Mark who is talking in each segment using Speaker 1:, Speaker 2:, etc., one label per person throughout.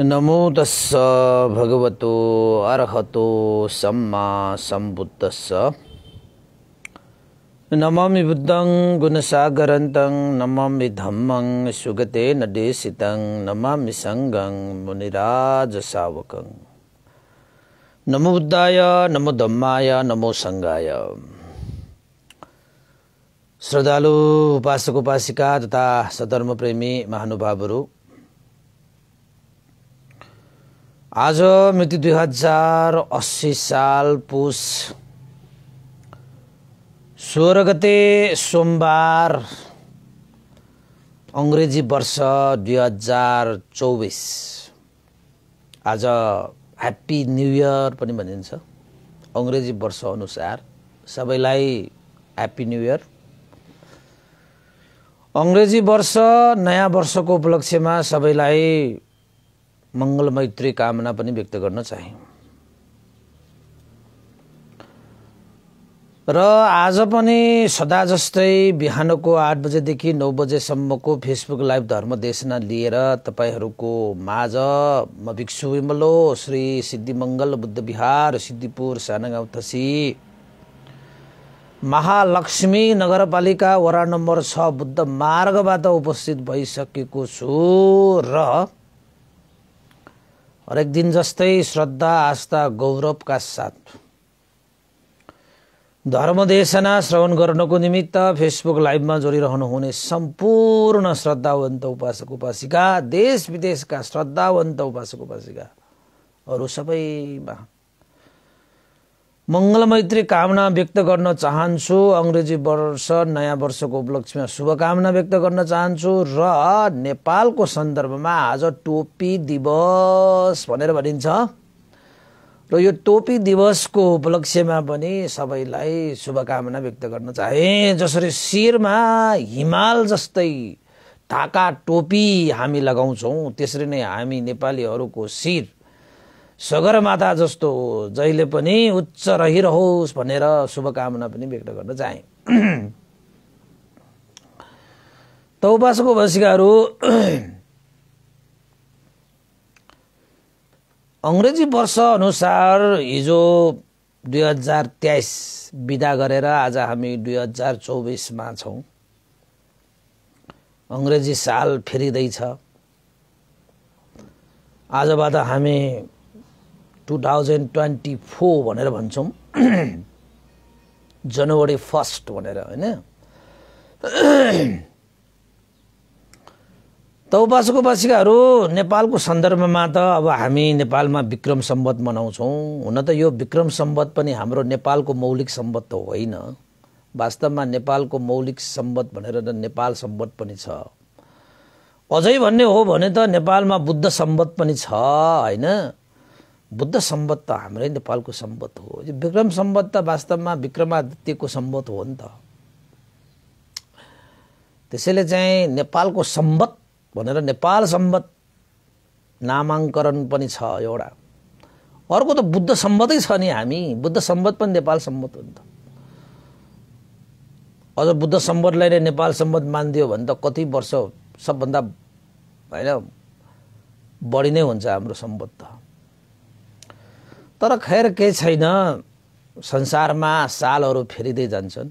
Speaker 1: नमो तस्स भगवतो अर्हतो सम्मा सम्बुद्धस्स नमामि बुद्धं गुणसागरन्तं नमामि धम्मं सुगते देशितं नमामि सङ्गं मुनिराजसावकं नमो बुद्धाय नमो धम्माय नमो सङ्गाय श्रद्धालु उपासक उपासिका तथा सधर्मप्रेमी महानुभावहरू आज मिति दुई हजार अस्सी साल पुस सोह्र गते सोमबार अङ्ग्रेजी वर्ष दुई हजार चौबिस आज ह्याप्पी न्यु इयर पनि भनिन्छ अङ्ग्रेजी अनुसार सबैलाई ह्याप्पी न्यु इयर अङ्ग्रेजी वर्ष नयाँ वर्षको उपलक्ष्यमा सबैलाई मैत्री कामना पनि व्यक्त गर्न चाहे र आज पनि सदा जस्तै बिहानको आठ बजेदेखि नौ बजेसम्मको फेसबुक लाइभ धर्म देशना लिएर तपाईँहरूको माझ म भिक्षु विमलो श्री सिद्धिमङ्गल बुद्ध विहार सिद्धिपुर सानागाउँ थसी महालक्ष्मी नगरपालिका वडा नम्बर छ बुद्ध मार्गबाट उपस्थित भइसकेको छु र हरेक दिन जस्तै श्रद्धा आस्था गौरवका साथ धर्मदेशना श्रवण गर्नको निमित्त फेसबुक लाइभमा हुने सम्पूर्ण श्रद्धावन्त उपासक उपासिका देश विदेशका श्रद्धावन्त उपासक उपासिका अरू सबैमा मङ्गलमैत्री कामना व्यक्त गर्न चाहन्छु अङ्ग्रेजी वर्ष नयाँ वर्षको उपलक्ष्यमा शुभकामना व्यक्त गर्न चाहन्छु र नेपालको सन्दर्भमा आज टोपी दिवस भनेर भनिन्छ र यो टोपी दिवसको उपलक्ष्यमा पनि सबैलाई शुभकामना व्यक्त गर्न चाहे जसरी शिरमा हिमाल जस्तै ढाका टोपी हामी लगाउँछौँ त्यसरी नै हामी नेपालीहरूको शिर सगरमाथा जस्तो जहिले पनि उच्च रहिरहोस् भनेर शुभकामना पनि व्यक्त गर्न चाहे त उपासको भसिकाहरू अङ्ग्रेजी अनुसार हिजो दुई हजार तेइस विदा गरेर आज हामी दुई हजार चौबिसमा छौँ अङ्ग्रेजी साल फेरिँदैछ आजबाट हामी टु थाउजन्ड ट्वेन्टी फोर भनेर भन्छौँ जनवरी फर्स्ट भनेर होइन त उपासक बासिकाहरू नेपालको सन्दर्भमा त अब हामी नेपालमा विक्रम सम्बत मनाउँछौँ हुन त यो विक्रम सम्बत पनि हाम्रो नेपालको मौलिक सम्बत त होइन वास्तवमा नेपालको मौलिक सम्बत भनेर त नेपाल सम्बत पनि छ अझै भन्ने हो भने त नेपालमा बुद्ध सम्बत पनि छ होइन बुद्ध सम्बत त हाम्रै नेपालको सम्बत हो यो विक्रम सम्बत त वास्तवमा विक्रमादित्यको सम्बत हो नि त त्यसैले चाहिँ नेपालको सम्बत भनेर नेपाल सम्बत नामाङ्करण पनि छ एउटा अर्को त बुद्ध सम्बतै छ नि हामी बुद्ध सम्बत पनि नेपाल सम्बत हो नि त अझ बुद्ध सम्बतलाई नै नेपाल सम्बत मानिदियो भने त कति वर्ष सबभन्दा होइन बढी नै हुन्छ हाम्रो सम्बत त तर खैर केही छैन संसारमा सालहरू फेरिँदै जान्छन्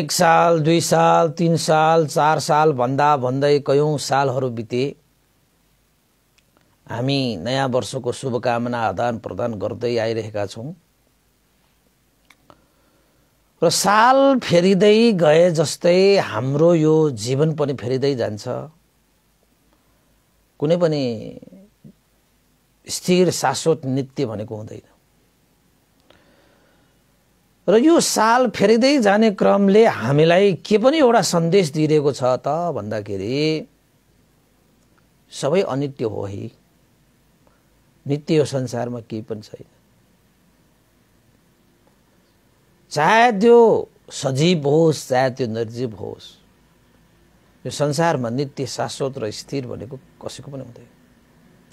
Speaker 1: एक साल दुई साल तिन साल चार साल भन्दा भन्दै कयौँ सालहरू बिते हामी नयाँ वर्षको शुभकामना आदान प्रदान गर्दै आइरहेका छौँ र साल फेरिँदै गए जस्तै हाम्रो यो जीवन पनि फेरिँदै जान्छ कुनै पनि स्थिर शाश्वत नित्य भनेको हुँदैन र यो साल फेरिँदै जाने क्रमले हामीलाई के पनि एउटा सन्देश दिइरहेको छ त भन्दाखेरि सबै अनित्य हो है नित्य यो संसारमा केही पनि छैन चाहे त्यो सजीव होस् चाहे त्यो निर्जीव होस् यो संसारमा नित्य शाश्वत र स्थिर भनेको कसैको पनि हुँदैन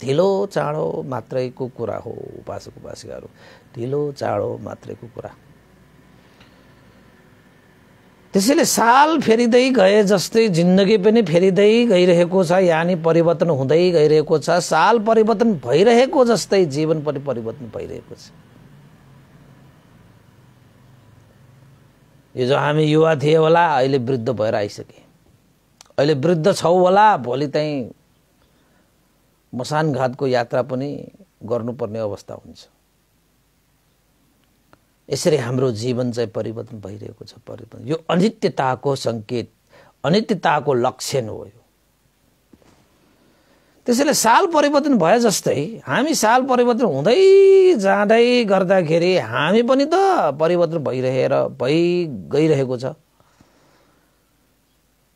Speaker 1: ढिलो चाँडो मात्रैको कुरा हो उपासक उपासिकाहरू ढिलो चाँडो मात्रैको कुरा त्यसैले साल फेरिँदै गए जस्तै जिन्दगी पनि फेरिँदै गइरहेको छ यानि परिवर्तन हुँदै गइरहेको छ साल परिवर्तन भइरहेको जस्तै जीवन पनि परिवर्तन भइरहेको छ हिजो हामी युवा थिए होला अहिले वृद्ध भएर आइसके अहिले वृद्ध छौँ होला भोलि चाहिँ मसानघाटको यात्रा पनि गर्नुपर्ने अवस्था हुन्छ यसरी हाम्रो जीवन चाहिँ परिवर्तन भइरहेको छ परिवर्तन यो अनित्यताको सङ्केत अनित्यताको लक्षण हो यो त्यसैले साल परिवर्तन भए जस्तै हामी साल परिवर्तन हुँदै जाँदै गर्दाखेरि हामी पनि त परिवर्तन भइरहेर भइ गइरहेको छ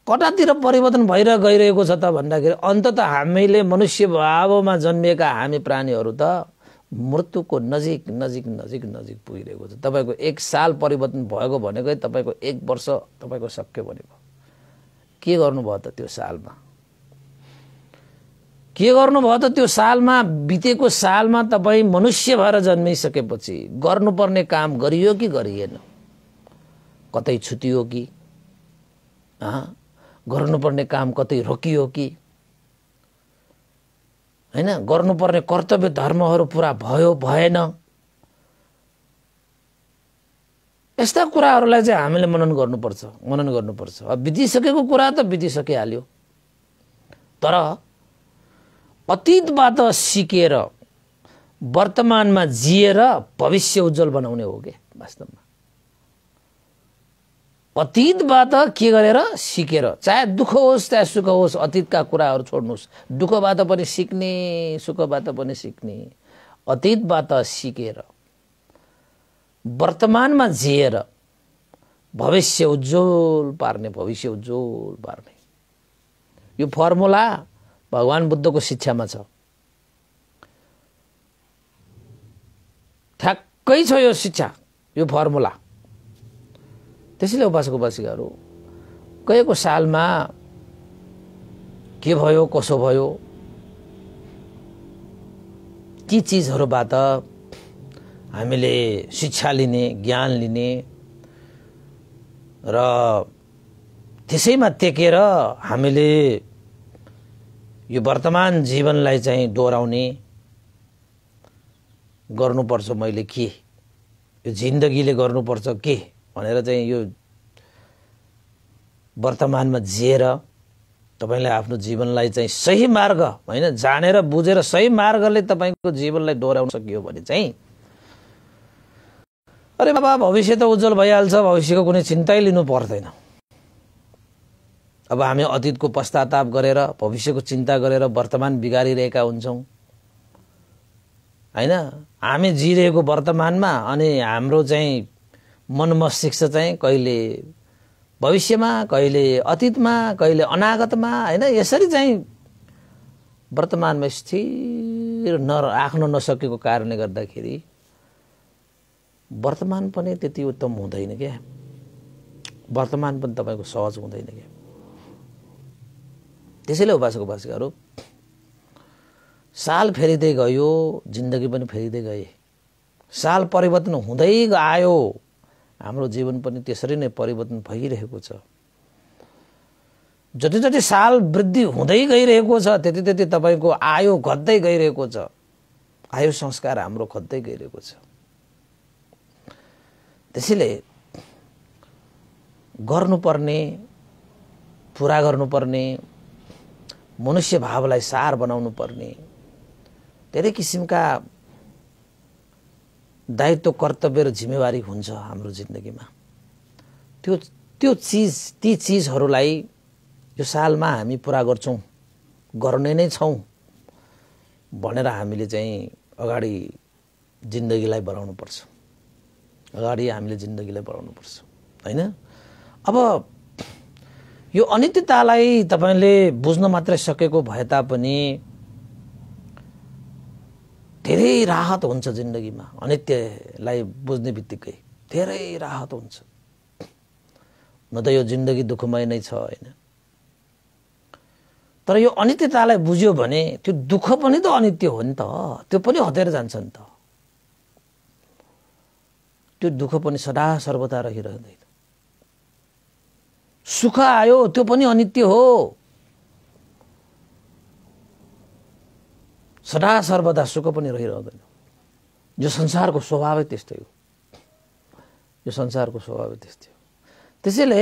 Speaker 1: कतातिर परिवर्तन भएर गइरहेको छ त भन्दाखेरि अन्तत हामीले मनुष्य भावमा जन्मिएका हामी प्राणीहरू त मृत्युको नजिक नजिक नजिक नजिक पुगिरहेको छ तपाईँको एक साल परिवर्तन भएको भनेकै तपाईँको एक वर्ष तपाईँको सक्यो भनेको के गर्नुभयो त त्यो सालमा के गर्नुभयो त त्यो सालमा बितेको सालमा तपाईँ मनुष्य भएर जन्मिसकेपछि गर्नुपर्ने काम गरियो कि गरिएन कतै छुटियो कि गर्नुपर्ने काम कतै रोकियो कि होइन गर्नुपर्ने कर्तव्य धर्महरू पुरा भयो भएन यस्ता कुराहरूलाई चाहिँ हामीले मनन गर्नुपर्छ मनन गर्नुपर्छ अब बितिसकेको कुरा त बितिसकिहाल्यो तर अतीतबाट सिकेर वर्तमानमा जिएर भविष्य उज्जवल बनाउने हो क्या वास्तवमा अतीतबाट के गरेर सिकेर चाहे दुःख होस् चाहे सुख होस् अतीतका कुराहरू छोड्नुहोस् दुःखबाट पनि सिक्ने सुखबाट पनि सिक्ने अतीतबाट सिकेर वर्तमानमा जिएर भविष्य उज्जवल पार्ने भविष्य उज्जवल पार्ने यो फर्मुला भगवान् बुद्धको शिक्षामा छ ठ्याक्कै छ यो शिक्षा यो फर्मुला त्यसैले उपासको उपासिकाहरू गएको सालमा के भयो कसो भयो ती चिजहरूबाट हामीले शिक्षा लिने ज्ञान लिने र त्यसैमा टेकेर हामीले यो वर्तमान जीवनलाई चाहिँ दोहोऱ्याउने गर्नुपर्छ मैले के यो जिन्दगीले गर्नुपर्छ के भनेर चाहिँ यो वर्तमानमा जिएर तपाईँले आफ्नो जीवनलाई चाहिँ सही मार्ग होइन जानेर बुझेर सही मार्गले तपाईँको जीवनलाई डोऱ्याउन सकियो भने चाहिँ अरे बाबा भविष्य त उज्जवल भइहाल्छ भविष्यको कुनै चिन्तै लिनु पर्दैन अब हामी अतीतको पश्चाताप गरेर भविष्यको चिन्ता गरेर वर्तमान बिगारिरहेका हुन्छौँ होइन हामी जिरहेको वर्तमानमा अनि हाम्रो चाहिँ मन मस्तिष्क चाहिँ कहिले भविष्यमा कहिले अतीतमा कहिले अनागतमा होइन यसरी चाहिँ वर्तमानमा स्थिर न राख्न नसकेको कारणले गर्दाखेरि वर्तमान पनि त्यति उत्तम हुँदैन क्या वर्तमान पनि तपाईँको सहज हुँदैन क्या त्यसैले उपासक उपासिकाहरू साल फेरिँदै गयो जिन्दगी पनि फेरिँदै गए साल परिवर्तन हुँदै आयो हाम्रो जीवन पनि त्यसरी नै परिवर्तन भइरहेको छ जति जति साल वृद्धि हुँदै गइरहेको छ त्यति त्यति तपाईँको आयु घट्दै गइरहेको छ आयु संस्कार हाम्रो खोज्दै गइरहेको छ त्यसैले गर्नुपर्ने पुरा गर्नुपर्ने मनुष्य भावलाई सार बनाउनु पर्ने धेरै किसिमका दायित्व कर्तव्य र जिम्मेवारी हुन्छ हाम्रो जिन्दगीमा त्यो त्यो चिज ती चिजहरूलाई यो सालमा हामी पुरा गर्छौँ गर्ने नै छौँ भनेर हामीले चाहिँ अगाडि जिन्दगीलाई बढाउनु पर्छ अगाडि हामीले जिन्दगीलाई बढाउनु पर्छ होइन अब यो अनित्यतालाई तपाईँले बुझ्न मात्रै सकेको भए तापनि धेरै राहत हुन्छ जिन्दगीमा अनित्यलाई बुझ्ने बित्तिकै धेरै राहत हुन्छ न त यो जिन्दगी दुःखमय नै छ होइन तर यो अनित्यतालाई बुझ्यो भने त्यो दुःख पनि त अनित्य हो नि त त्यो पनि हटेर जान्छ नि त त्यो दुःख पनि सदा सर्वदा रहिरहँदैन सुख आयो त्यो पनि अनित्य हो सदा सर्वदा सुख पनि रहिरहँदैन यो संसारको स्वभावै त्यस्तै हो यो संसारको स्वभावै त्यस्तै हो त्यसैले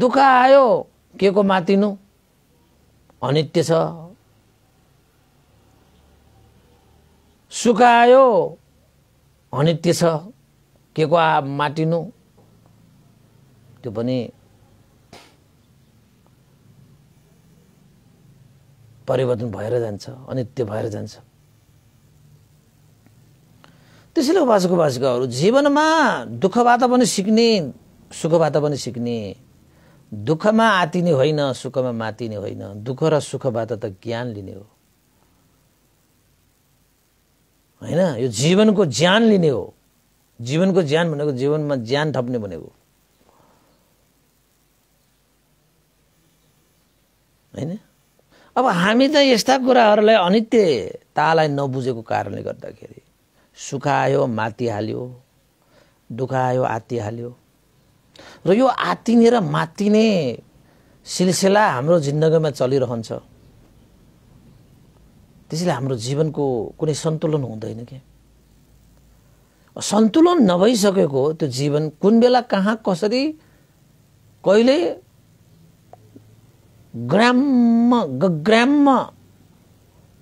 Speaker 1: दुःख आयो के को मातिनु अनित्य छ सुख आयो अनित्य छ के को माटिनु त्यो पनि परिवर्तन भएर जान्छ अनित्य भएर जान्छ त्यसैले उपासक उपासिकाहरू जीवनमा दुःखबाट पनि सिक्ने सुखबाट पनि सिक्ने दुःखमा आतिने होइन सुखमा मातिने होइन दुःख र सुखबाट त ज्ञान लिने हो होइन यो जीवनको ज्यान लिने हो जीवनको ज्यान भनेको जीवनमा ज्यान थप्ने भनेको होइन अब हामी त यस्ता कुराहरूलाई अनित्यतालाई नबुझेको कारणले गर्दाखेरि सुख आयो माति हाल्यो दुःख आयो हाल्यो र यो आत्तिने र मातिने सिलसिला हाम्रो जिन्दगीमा चलिरहन्छ त्यसैले हाम्रो जीवनको कुनै सन्तुलन हुँदैन क्या सन्तुलन नभइसकेको त्यो जीवन कुन बेला कहाँ कसरी कहिले ग्राममा गग्राममा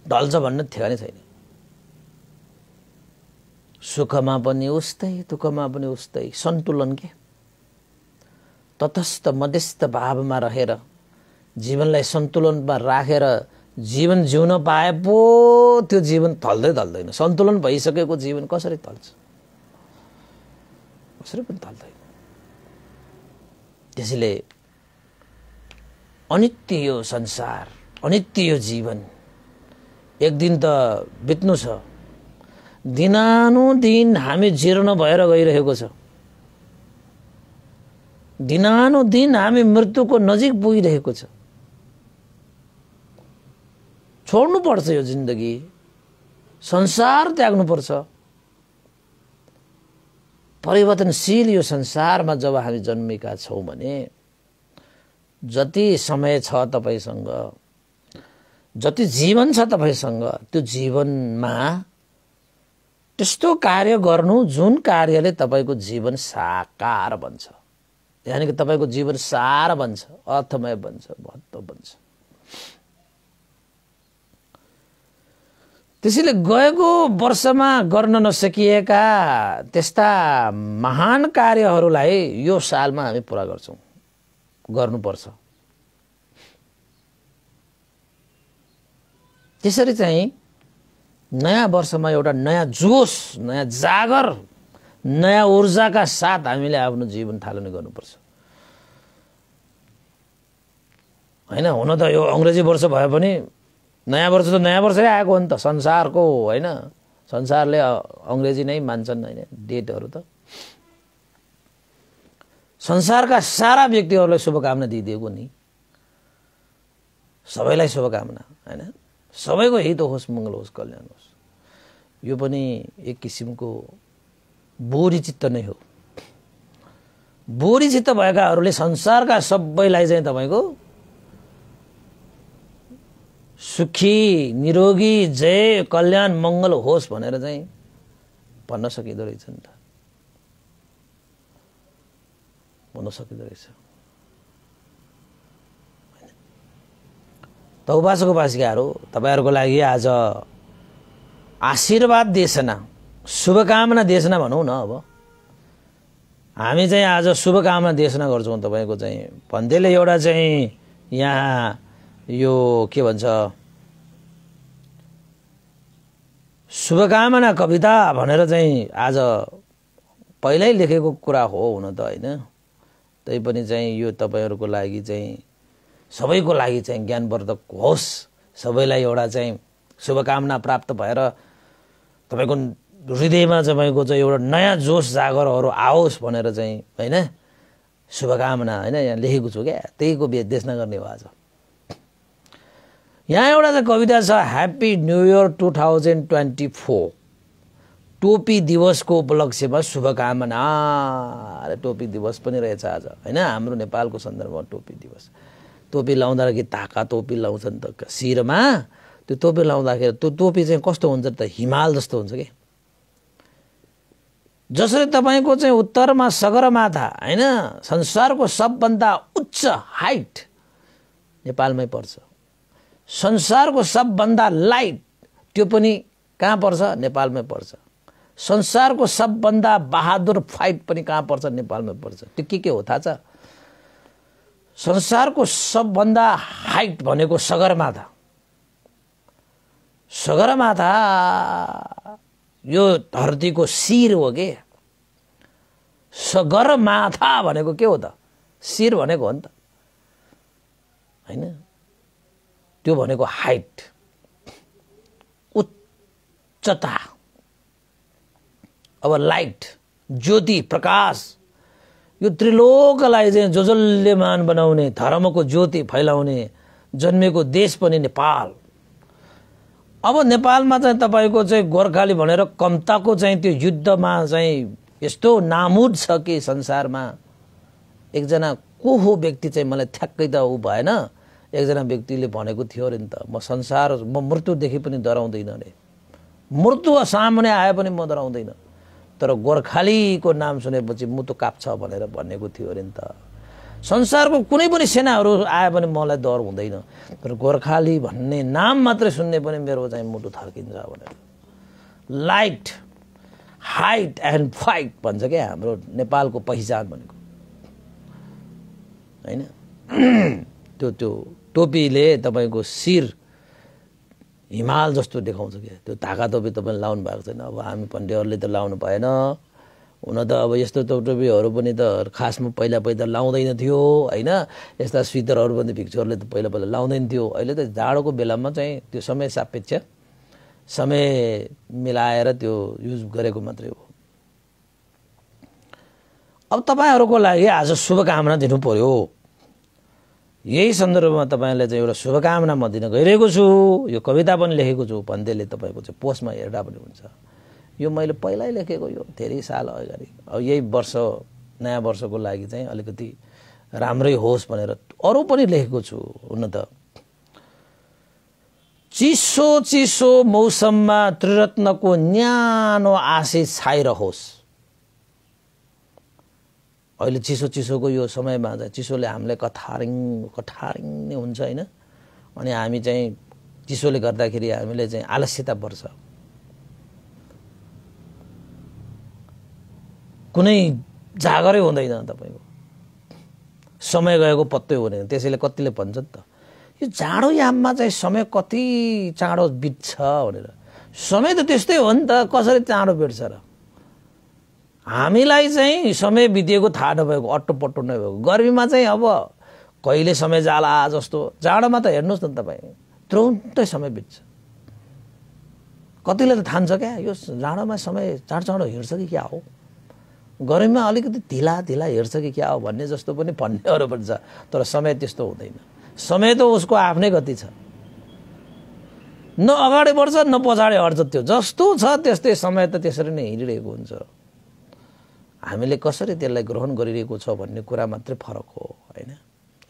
Speaker 1: ढल्छ थियो नै छैन सुखमा पनि उस्तै दुःखमा पनि उस्तै सन्तुलन के तटस्थ मध्यस्थ भावमा रहेर जीवनलाई सन्तुलनमा राखेर जीवन जिउन पाए पो त्यो जीवन थल्दै थल्दैन सन्तुलन भइसकेको जीवन कसरी थल्छ कसरी पनि थल्दैन त्यसैले अनित्य यो संसार अनित्य यो जीवन एक दिन त बित्नु छ दिनानुदिन हामी जीर्ण भएर गइरहेको छ दिनानुदिन हामी मृत्युको नजिक पुगिरहेको छ छोड्नुपर्छ यो जिन्दगी संसार त्याग्नुपर्छ परिवर्तनशील यो संसारमा जब हामी जन्मेका छौँ भने जति समय छ तपाईँसँग जति जीवन छ तपाईँसँग त्यो जीवनमा त्यस्तो कार्य गर्नु जुन कार्यले तपाईँको जीवन साकार बन्छ यानि कि तपाईँको जीवन सार बन्छ अर्थमय बन्छ महत्त्व बन्छ त्यसैले गएको वर्षमा गर्न नसकिएका त्यस्ता महान कार्यहरूलाई यो सालमा हामी पुरा गर्छौँ गर्नुपर्छ त्यसरी चाहिँ नयाँ वर्षमा एउटा नयाँ जोस नयाँ जागर नयाँ ऊर्जाका साथ हामीले आफ्नो जीवन थालनी गर्नुपर्छ होइन हुन त यो अङ्ग्रेजी वर्ष भए पनि नयाँ वर्ष त नयाँ वर्षै आएको हो नि त संसारको होइन संसारले अङ्ग्रेजी नै मान्छन् होइन डेटहरू त संसारका सारा व्यक्तिहरूलाई शुभकामना दिइदिएको नि सबैलाई शुभकामना होइन सबैको हित होस् मङ्गल होस् कल्याण होस् यो पनि एक किसिमको बोरी चित्त नै हो बोरी चित्त भएकाहरूले संसारका सबैलाई चाहिँ तपाईँको सुखी निरोगी जय कल्याण मङ्गल होस् भनेर चाहिँ भन्न सकिँदो रहेछ नि त हुन सकिँदो रहेछ त उपासको उपासिकाहरू तपाईँहरूको लागि आज आशीर्वाद देशना शुभकामना देशना भनौँ न अब हामी चाहिँ आज शुभकामना देशना गर्छौँ तपाईँको चाहिँ भन्दैले एउटा चाहिँ यहाँ यो के भन्छ शुभकामना कविता भनेर चाहिँ आज पहिल्यै लेखेको कुरा हो हुन त होइन तैपनि चाहिँ यो तपाईँहरूको लागि चाहिँ सबैको लागि चाहिँ ज्ञानवर्धक होस् सबैलाई एउटा चाहिँ शुभकामना प्राप्त भएर तपाईँको हृदयमा तपाईँको चाहिँ एउटा नयाँ जोस जागरहरू आओस् भनेर चाहिँ होइन शुभकामना होइन यहाँ लेखेको छु क्या त्यहीको देशना गर्ने भएको छ यहाँ एउटा चाहिँ कविता छ happy new year two thousand twenty four टोपी दिवसको उपलक्ष्यमा शुभकामना अरे टोपी दिवस पनि रहेछ आज होइन हाम्रो नेपालको सन्दर्भमा टोपी दिवस टोपी लाउँदाखेरि ताका टोपी लाउँछन् त शिरमा त्यो टोपी लाउँदाखेरि त्यो टोपी चाहिँ कस्तो हुन्छ त हिमाल जस्तो हुन्छ कि जसरी तपाईँको चाहिँ उत्तरमा सगरमाथा होइन संसारको सबभन्दा उच्च हाइट नेपालमै पर्छ संसारको सबभन्दा लाइट त्यो पनि कहाँ पर्छ नेपालमै पर्छ संसारको सबभन्दा बहादुर फाइट पनि कहाँ पर्छ नेपालमा पर्छ त्यो के के हो थाहा छ संसारको सबभन्दा हाइट भनेको सगरमाथा सगरमाथा यो धरतीको शिर हो के सगरमाथा भनेको के हो त शिर भनेको हो नि त होइन त्यो भनेको हाइट उच्चता अब लाइट ज्योति प्रकाश यो त्रिलोकलाई चाहिँ जजल्यमान बनाउने धर्मको ज्योति फैलाउने जन्मेको देश पनि नेपाल अब नेपालमा चाहिँ तपाईँको चाहिँ गोर्खाली भनेर कमताको चाहिँ त्यो युद्धमा चाहिँ यस्तो नामुद छ कि संसारमा एकजना को हो व्यक्ति चाहिँ मलाई ठ्याक्कै त ऊ भएन एकजना व्यक्तिले भनेको थियो अरे नि त म संसार म मृत्युदेखि पनि डराउँदैन अरे मृत्यु सामुने आए पनि म डराउँदैन तर गोर्खालीको नाम सुनेपछि मुटु काप्छ भनेर भनेको थियो अरे नि त संसारको कुनै पनि सेनाहरू आयो भने मलाई डर हुँदैन तर गोर्खाली भन्ने नाम मात्रै सुन्ने पनि मेरो चाहिँ मुटु थर्किन्छ भनेर लाइट हाइट एन्ड फाइट भन्छ क्या हाम्रो नेपालको पहिचान भनेको होइन त्यो त्यो टोपीले तपाईँको शिर हिमाल जस्तो देखाउँछ क्या त्यो धागा तपाईँ तपाईँले लाउनु भएको छैन अब हामी पण्डेहरूले त लाउनु भएन हुन त अब यस्तो टोटोपीहरू पनि त खासमा पहिला पहिला लाउँदैन थियो होइन यस्ता स्वेटरहरू पनि भिक्चरले त पहिला पहिला लाउँदैन थियो अहिले त जाडोको बेलामा चाहिँ त्यो समय सापेक्ष समय मिलाएर त्यो युज गरेको मात्रै हो अब तपाईँहरूको लागि आज शुभकामना दिनु पऱ्यो यही सन्दर्भमा तपाईँलाई चाहिँ एउटा शुभकामना म दिन गइरहेको छु यो कविता पनि लेखेको छु भन्दैले तपाईँको चाहिँ पोस्टमा हेर्दा पनि हुन्छ यो मैले पहिल्यै लेखेको यो धेरै साल अगाडि अब यही वर्ष नयाँ वर्षको लागि चाहिँ अलिकति राम्रै होस् भनेर अरू पनि लेखेको छु हुन त चिसो चिसो मौसममा त्रिरत्नको न्यानो आशिष छाइरहोस् अहिले चिसो चिसोको यो समयमा चाहिँ चिसोले हामीलाई कथारिङ कठारिङ नै हुन्छ होइन अनि हामी चाहिँ चिसोले गर्दाखेरि हामीले चाहिँ आलस्यता पर्छ कुनै जागरै हुँदैन तपाईँको समय गएको पत्तै हुँदैन त्यसैले कतिले भन्छ नि त यो जाडो याममा चाहिँ समय कति चाँडो बित्छ भनेर समय त त्यस्तै हो नि त कसरी चाँडो बेट्छ र हामीलाई चाहिँ समय बितेको थाहा नभएको अट्टोपट्टो नभएको गर्मीमा चाहिँ अब कहिले समय जाला जस्तो जाडोमा त हेर्नुहोस् न तपाईँ तुरुन्तै समय बित्छ कतिले त थान्छ क्या यो जाडोमा समय चाँडो चाँडो हिँड्छ कि क्या हो गर्मीमा अलिकति ढिला ढिला हिँड्छ कि क्या हो भन्ने जस्तो पनि भन्नेहरू पनि छ तर समय त्यस्तो हुँदैन समय त उसको आफ्नै गति छ न अगाडि बढ्छ न पछाडि हट्छ त्यो जस्तो छ त्यस्तै समय त त्यसरी नै हिँडिरहेको हुन्छ हामीले कसरी त्यसलाई ग्रहण गरिरहेको छ भन्ने कुरा मात्रै फरक हो होइन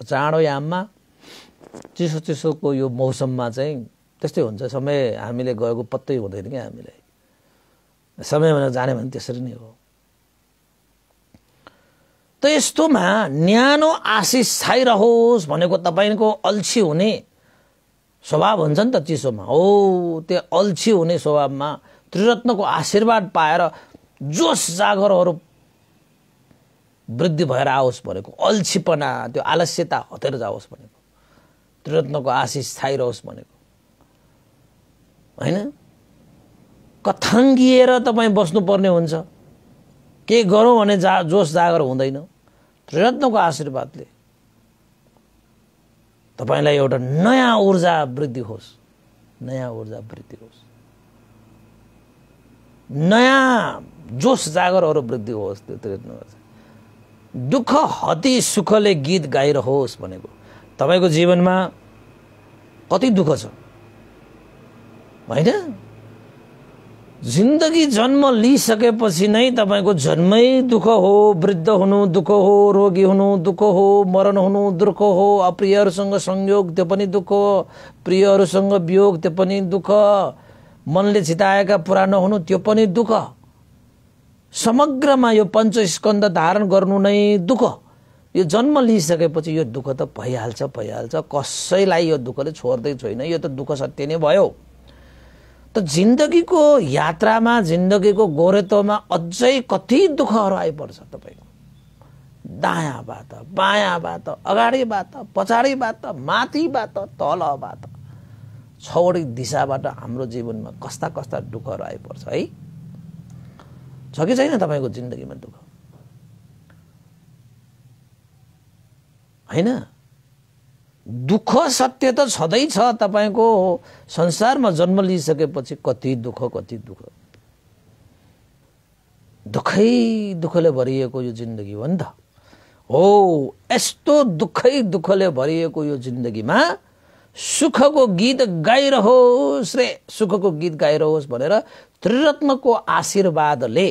Speaker 1: चाँडो याममा चिसो चिसोको यो मौसममा चाहिँ त्यस्तै हुन्छ समय हामीले गएको पत्तै हुँदैन क्या हामीलाई समय भनेर जाने भने त्यसरी नै हो त यस्तोमा न्यानो आशिष छाइरहोस् भनेको तपाईँको अल्छी हुने स्वभाव हुन्छ नि त चिसोमा हो त्यो अल्छी हुने स्वभावमा त्रिरत्नको आशीर्वाद पाएर जोस जागरहरू वृद्धि भएर आओस् भनेको अल्छिपना त्यो आलस्यता हतेर जाओस् भनेको त्रिरत्नको आशिष स्थायी रहोस् भनेको होइन कथाङ्गिएर तपाईँ बस्नुपर्ने हुन्छ के गरौँ भने जा जोस जागर हुँदैन त्रिरत्नको आशीर्वादले तपाईँलाई एउटा नयाँ ऊर्जा वृद्धि होस् नयाँ ऊर्जा वृद्धि होस् नयाँ जोस जागरहरू वृद्धि होस् त्यो त्रिरत्न दुःख हति सुखले गीत गाइरहोस् भनेको तपाईँको जीवनमा कति दुःख छ होइन जिन्दगी जन्म लिइसकेपछि नै तपाईँको जन्मै दुःख हो वृद्ध हुनु दुःख हो रोगी हुनु दुःख हो मरण हुनु दुःख हो अप्रियहरूसँग संयोग त्यो पनि दुःख प्रियहरूसँग वियोग त्यो पनि दुःख मनले चिताएका पुरानो हुनु त्यो पनि दुःख समग्रमा यो पञ्चस्कन्द धारण गर्नु नै दुःख यो जन्म लिइसकेपछि यो दुःख त भइहाल्छ भइहाल्छ कसैलाई यो दुःखले छोड्दै छैन यो त दुःख सत्य नै भयो त जिन्दगीको यात्रामा जिन्दगीको गोरेतोमा अझै कति दुःखहरू आइपर्छ तपाईँको दायाँबाट बायाँबाट अगाडिबाट पछाडिबाट माथिबाट तलबाट छौडी दिशाबाट हाम्रो जीवनमा कस्ता कस्ता दुःखहरू आइपर्छ है छ कि छैन तपाईँको जिन्दगीमा दुःख होइन दुःख सत्य त छँदैछ तपाईँको संसारमा जन्म लिइसकेपछि कति दुःख कति दुःख दुःखै दुःखले भरिएको यो जिन्दगी हो नि त हो यस्तो दुःखै दुःखले भरिएको यो जिन्दगीमा सुखको गीत गाइरहोस् रे सुखको गीत गाइरहोस् भनेर त्रिरत्नको आशीर्वादले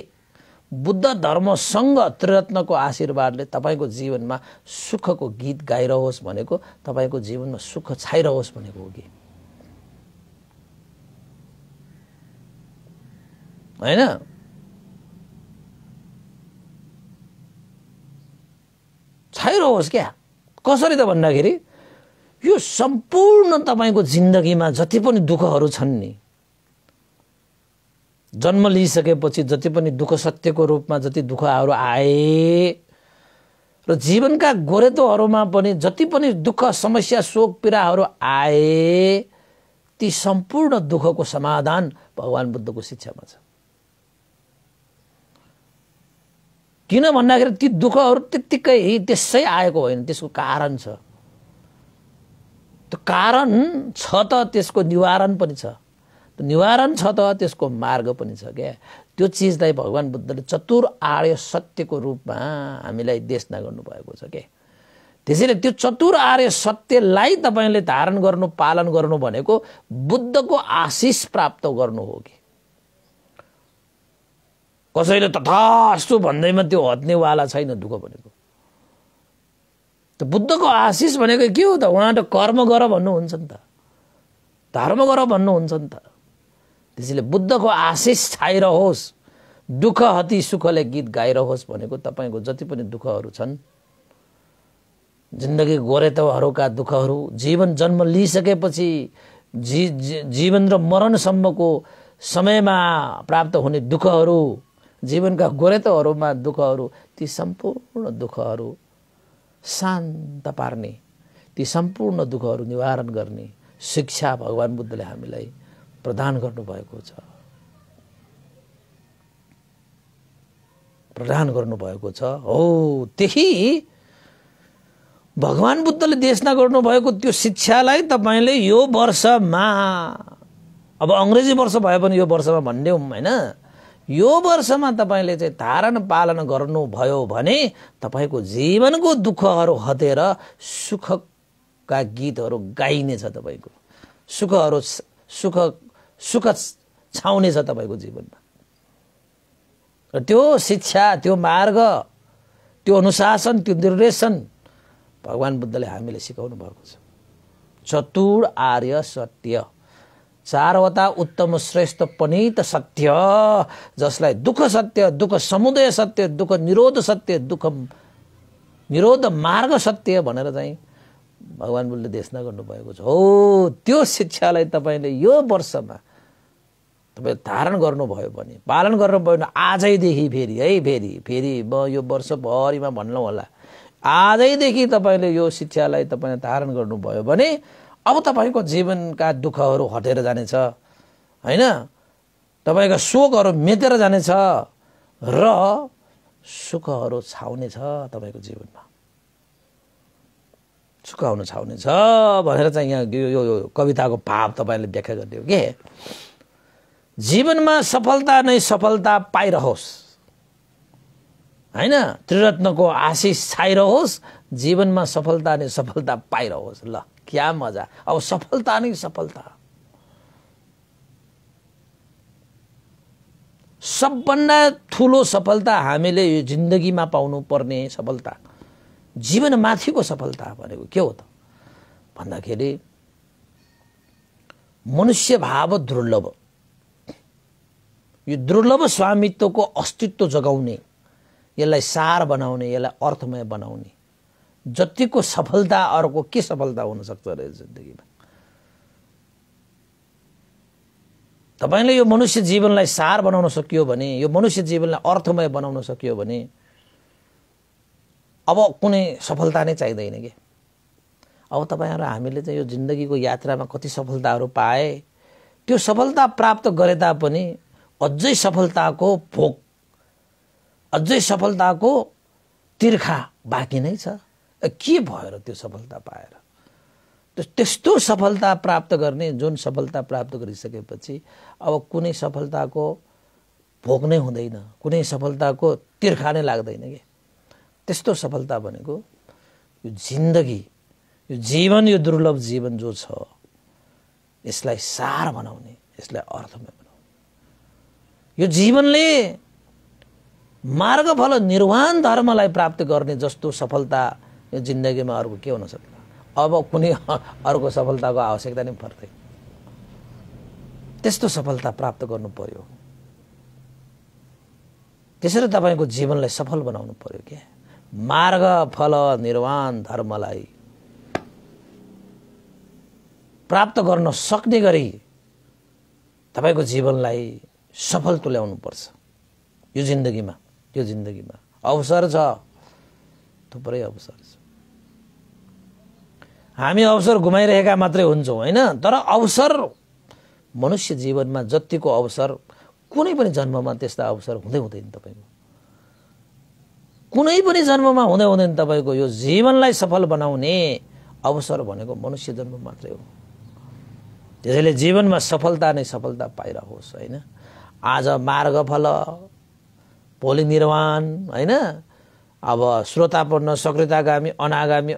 Speaker 1: बुद्ध धर्मसँग त्रिरत्नको आशीर्वादले तपाईँको जीवनमा सुखको गीत गाइरहोस् भनेको तपाईँको जीवनमा सुख छाइरहोस् भनेको हो कि होइन छाइरहोस् क्या कसरी त भन्दाखेरि यो सम्पूर्ण तपाईँको जिन्दगीमा जति पनि दुःखहरू छन् नि जन्म लिइसकेपछि जति पनि दुःख सत्यको रूपमा जति दुःखहरू आए र जीवनका गोरेतोहरूमा पनि जति पनि दुःख समस्या शोक पीडाहरू आए ती सम्पूर्ण दुःखको समाधान भगवान् बुद्धको शिक्षामा छ किन भन्दाखेरि ती दुःखहरू त्यत्तिकै त्यसै आएको होइन त्यसको कारण छ त्यो कारण छ त त्यसको निवारण पनि छ निवारण छ त त्यसको मार्ग पनि छ क्या त्यो चिजलाई भगवान् बुद्धले चतुर आर्य सत्यको रूपमा हामीलाई देशना गर्नुभएको छ के त्यसैले त्यो चतुर आर्य सत्यलाई तपाईँले धारण गर्नु पालन गर्नु भनेको बुद्धको आशिष प्राप्त गर्नु हो कि कसैले तथास्तु भन्दैमा त्यो हत्नेवाला छैन दुःख भनेको त बुद्धको आशिष भनेको के हो त उहाँ त कर्म गर भन्नुहुन्छ नि त धर्म गर भन्नुहुन्छ नि त त्यसैले बुद्धको आशिष छाइरहोस् दुःख हति सुखले गीत गाइरहोस् भनेको तपाईँको जति पनि दुःखहरू छन् जिन्दगी गोरेतहरूका दुःखहरू जीवन जन्म लिइसकेपछि जी, जी जीवन र मरणसम्मको समयमा प्राप्त हुने दुःखहरू जीवनका गोरेतहरूमा दुःखहरू ती सम्पूर्ण दुःखहरू शान्त पार्ने ती सम्पूर्ण दुःखहरू निवारण गर्ने शिक्षा भगवान् बुद्धले हामीलाई प्रदान गर्नुभएको छ प्रदान गर्नुभएको छ हो त्यही भगवान् बुद्धले देशना गर्नुभएको त्यो शिक्षालाई तपाईँले यो वर्षमा अब अङ्ग्रेजी वर्ष भयो भने यो वर्षमा भन्ने होइन यो वर्षमा तपाईँले चाहिँ धारण पालन गर्नुभयो भने तपाईँको जीवनको दुःखहरू हटेर सुखका गीतहरू गाइनेछ तपाईँको सुखहरू सुख सुख छाउनेछ तपाईँको जीवनमा र त्यो शिक्षा त्यो मार्ग त्यो अनुशासन त्यो निर्देशन भगवान् बुद्धले हामीले सिकाउनु भएको छ चतुर आर्य सत्य चारवटा उत्तम श्रेष्ठ पनि त सत्य जसलाई दुःख सत्य दुःख समुदय सत्य दुःख निरोध सत्य दुःख निरोध मार्ग सत्य भनेर चाहिँ भगवान् बुद्धले देशना गर्नुभएको छ हो त्यो शिक्षालाई तपाईँले यो वर्षमा तपाईँ धारण गर्नुभयो भने पालन गर्नुभयो भने आजैदेखि फेरि है फेरि फेरि म यो वर्षभरिमा भन्नु होला आजैदेखि तपाईँले यो शिक्षालाई तपाईँले धारण गर्नुभयो भने अब तपाईँको जीवनका दुःखहरू हटेर जानेछ होइन तपाईँका शोकहरू मेटेर जानेछ र सुखहरू छाउनेछ तपाईँको जीवनमा सुख हुनु छाउनेछ भनेर चाहिँ यहाँ यो, यो, कविताको भाव तपाईँले व्याख्या गरिदियो के जीवनमा सफलता नै सफलता पाइरहोस् होइन त्रिरत्नको आशिष छाइरहोस् जीवनमा सफलता नै सफलता पाइरहोस् ल क्या मजा अब सफलता नै सफलता सबभन्दा ठुलो सफलता हामीले यो जिन्दगीमा पाउनु पर्ने सफलता जीवनमाथिको सफलता भनेको के हो त भन्दाखेरि मनुष्य भाव दुर्लभ यो दुर्लभ स्वामित्वको अस्तित्व जगाउने यसलाई सार बनाउने यसलाई अर्थमय बनाउने जतिको सफलता अर्को के सफलता हुनसक्छ रहेछ जिन्दगीमा तपाईँले यो मनुष्य जीवनलाई सार बनाउन सकियो भने यो मनुष्य जीवनलाई अर्थमय बनाउन सकियो भने अब कुनै सफलता नै चाहिँदैन कि अब तपाईँहरू हामीले चाहिँ यो जिन्दगीको यात्रामा कति सफलताहरू पाए त्यो सफलता प्राप्त गरे तापनि अझै सफलताको भोग अझै सफलताको तिर्खा बाँकी नै छ के भयो र त्यो सफलता पाएर त्यस्तो सफलता प्राप्त गर्ने जुन सफलता प्राप्त गरिसकेपछि अब कुनै सफलताको भोग नै हुँदैन कुनै सफलताको तिर्खा नै लाग्दैन कि त्यस्तो सफलता भनेको यो जिन्दगी यो जीवन यो दुर्लभ जीवन जो छ यसलाई सार बनाउने यसलाई अर्थमा बनाउने यो जीवनले मार्गफल निर्वाण धर्मलाई प्राप्त गर्ने जस्तो सफलता यो जिन्दगीमा अर्को के हुन हुनसक्छ अब कुनै अर्को सफलताको आवश्यकता नै पर्दैन त्यस्तो सफलता प्राप्त गर्नु पर्यो त्यसरी तपाईँको जीवनलाई सफल बनाउनु पर्यो क्या मार्ग फल निर्वाण धर्मलाई प्राप्त गर्न सक्ने गरी तपाईँको जीवनलाई सफल तुल्याउनु पर्छ यो जिन्दगीमा यो जिन्दगीमा अवसर छ थुप्रै अवसर छ हामी अवसर घुमाइरहेका मात्रै हुन्छौँ होइन तर अवसर मनुष्य जीवनमा जतिको अवसर कुनै पनि जन्ममा त्यस्ता अवसर हुँदै हुँदैन तपाईँको कुनै पनि जन्ममा हुँदै हुँदैन तपाईँको यो जीवनलाई सफल बनाउने अवसर भनेको मनुष्य जन्म मात्रै हो त्यसैले जीवनमा सफलता नै सफलता पाइरहोस् होइन आज मार्गफल निर्वाण होइन अब श्रोतापूर्ण सक्रियतागामी अनागामी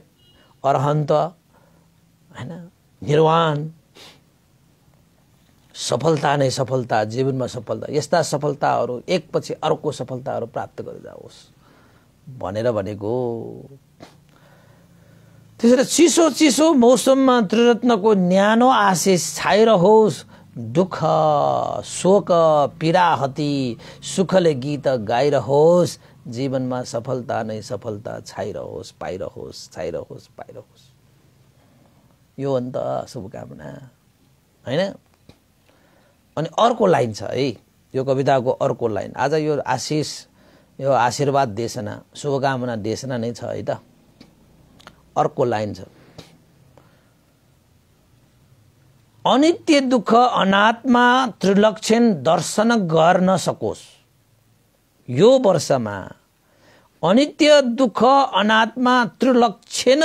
Speaker 1: अरहन्त होइन निर्वाण सफलता नै सफलता जीवनमा सफलता यस्ता सफलताहरू एकपछि अर्को सफलताहरू प्राप्त जाओस् भनेर भनेको त्यसरी चिसो चिसो मौसममा त्रिरत्नको न्यानो आशिष छाइरहोस् दुःख शोक हति सुखले गीत गाइरहोस् जीवनमा सफलता नै सफलता छाइरहोस् पाइरहोस् छाइरहोस् पाइरहोस् यो अन्त शुभकामना होइन अनि अर्को लाइन छ है यो कविताको अर्को लाइन आज यो आशिष यो आशीर्वाद देशना शुभकामना देशना नै छ है त अर्को लाइन छ अनित्य दुःख अनात्मा त्रिलक्षण दर्शन गर्न सकोस् यो वर्षमा अनित्य दुःख अनात्मा त्रिलक्षण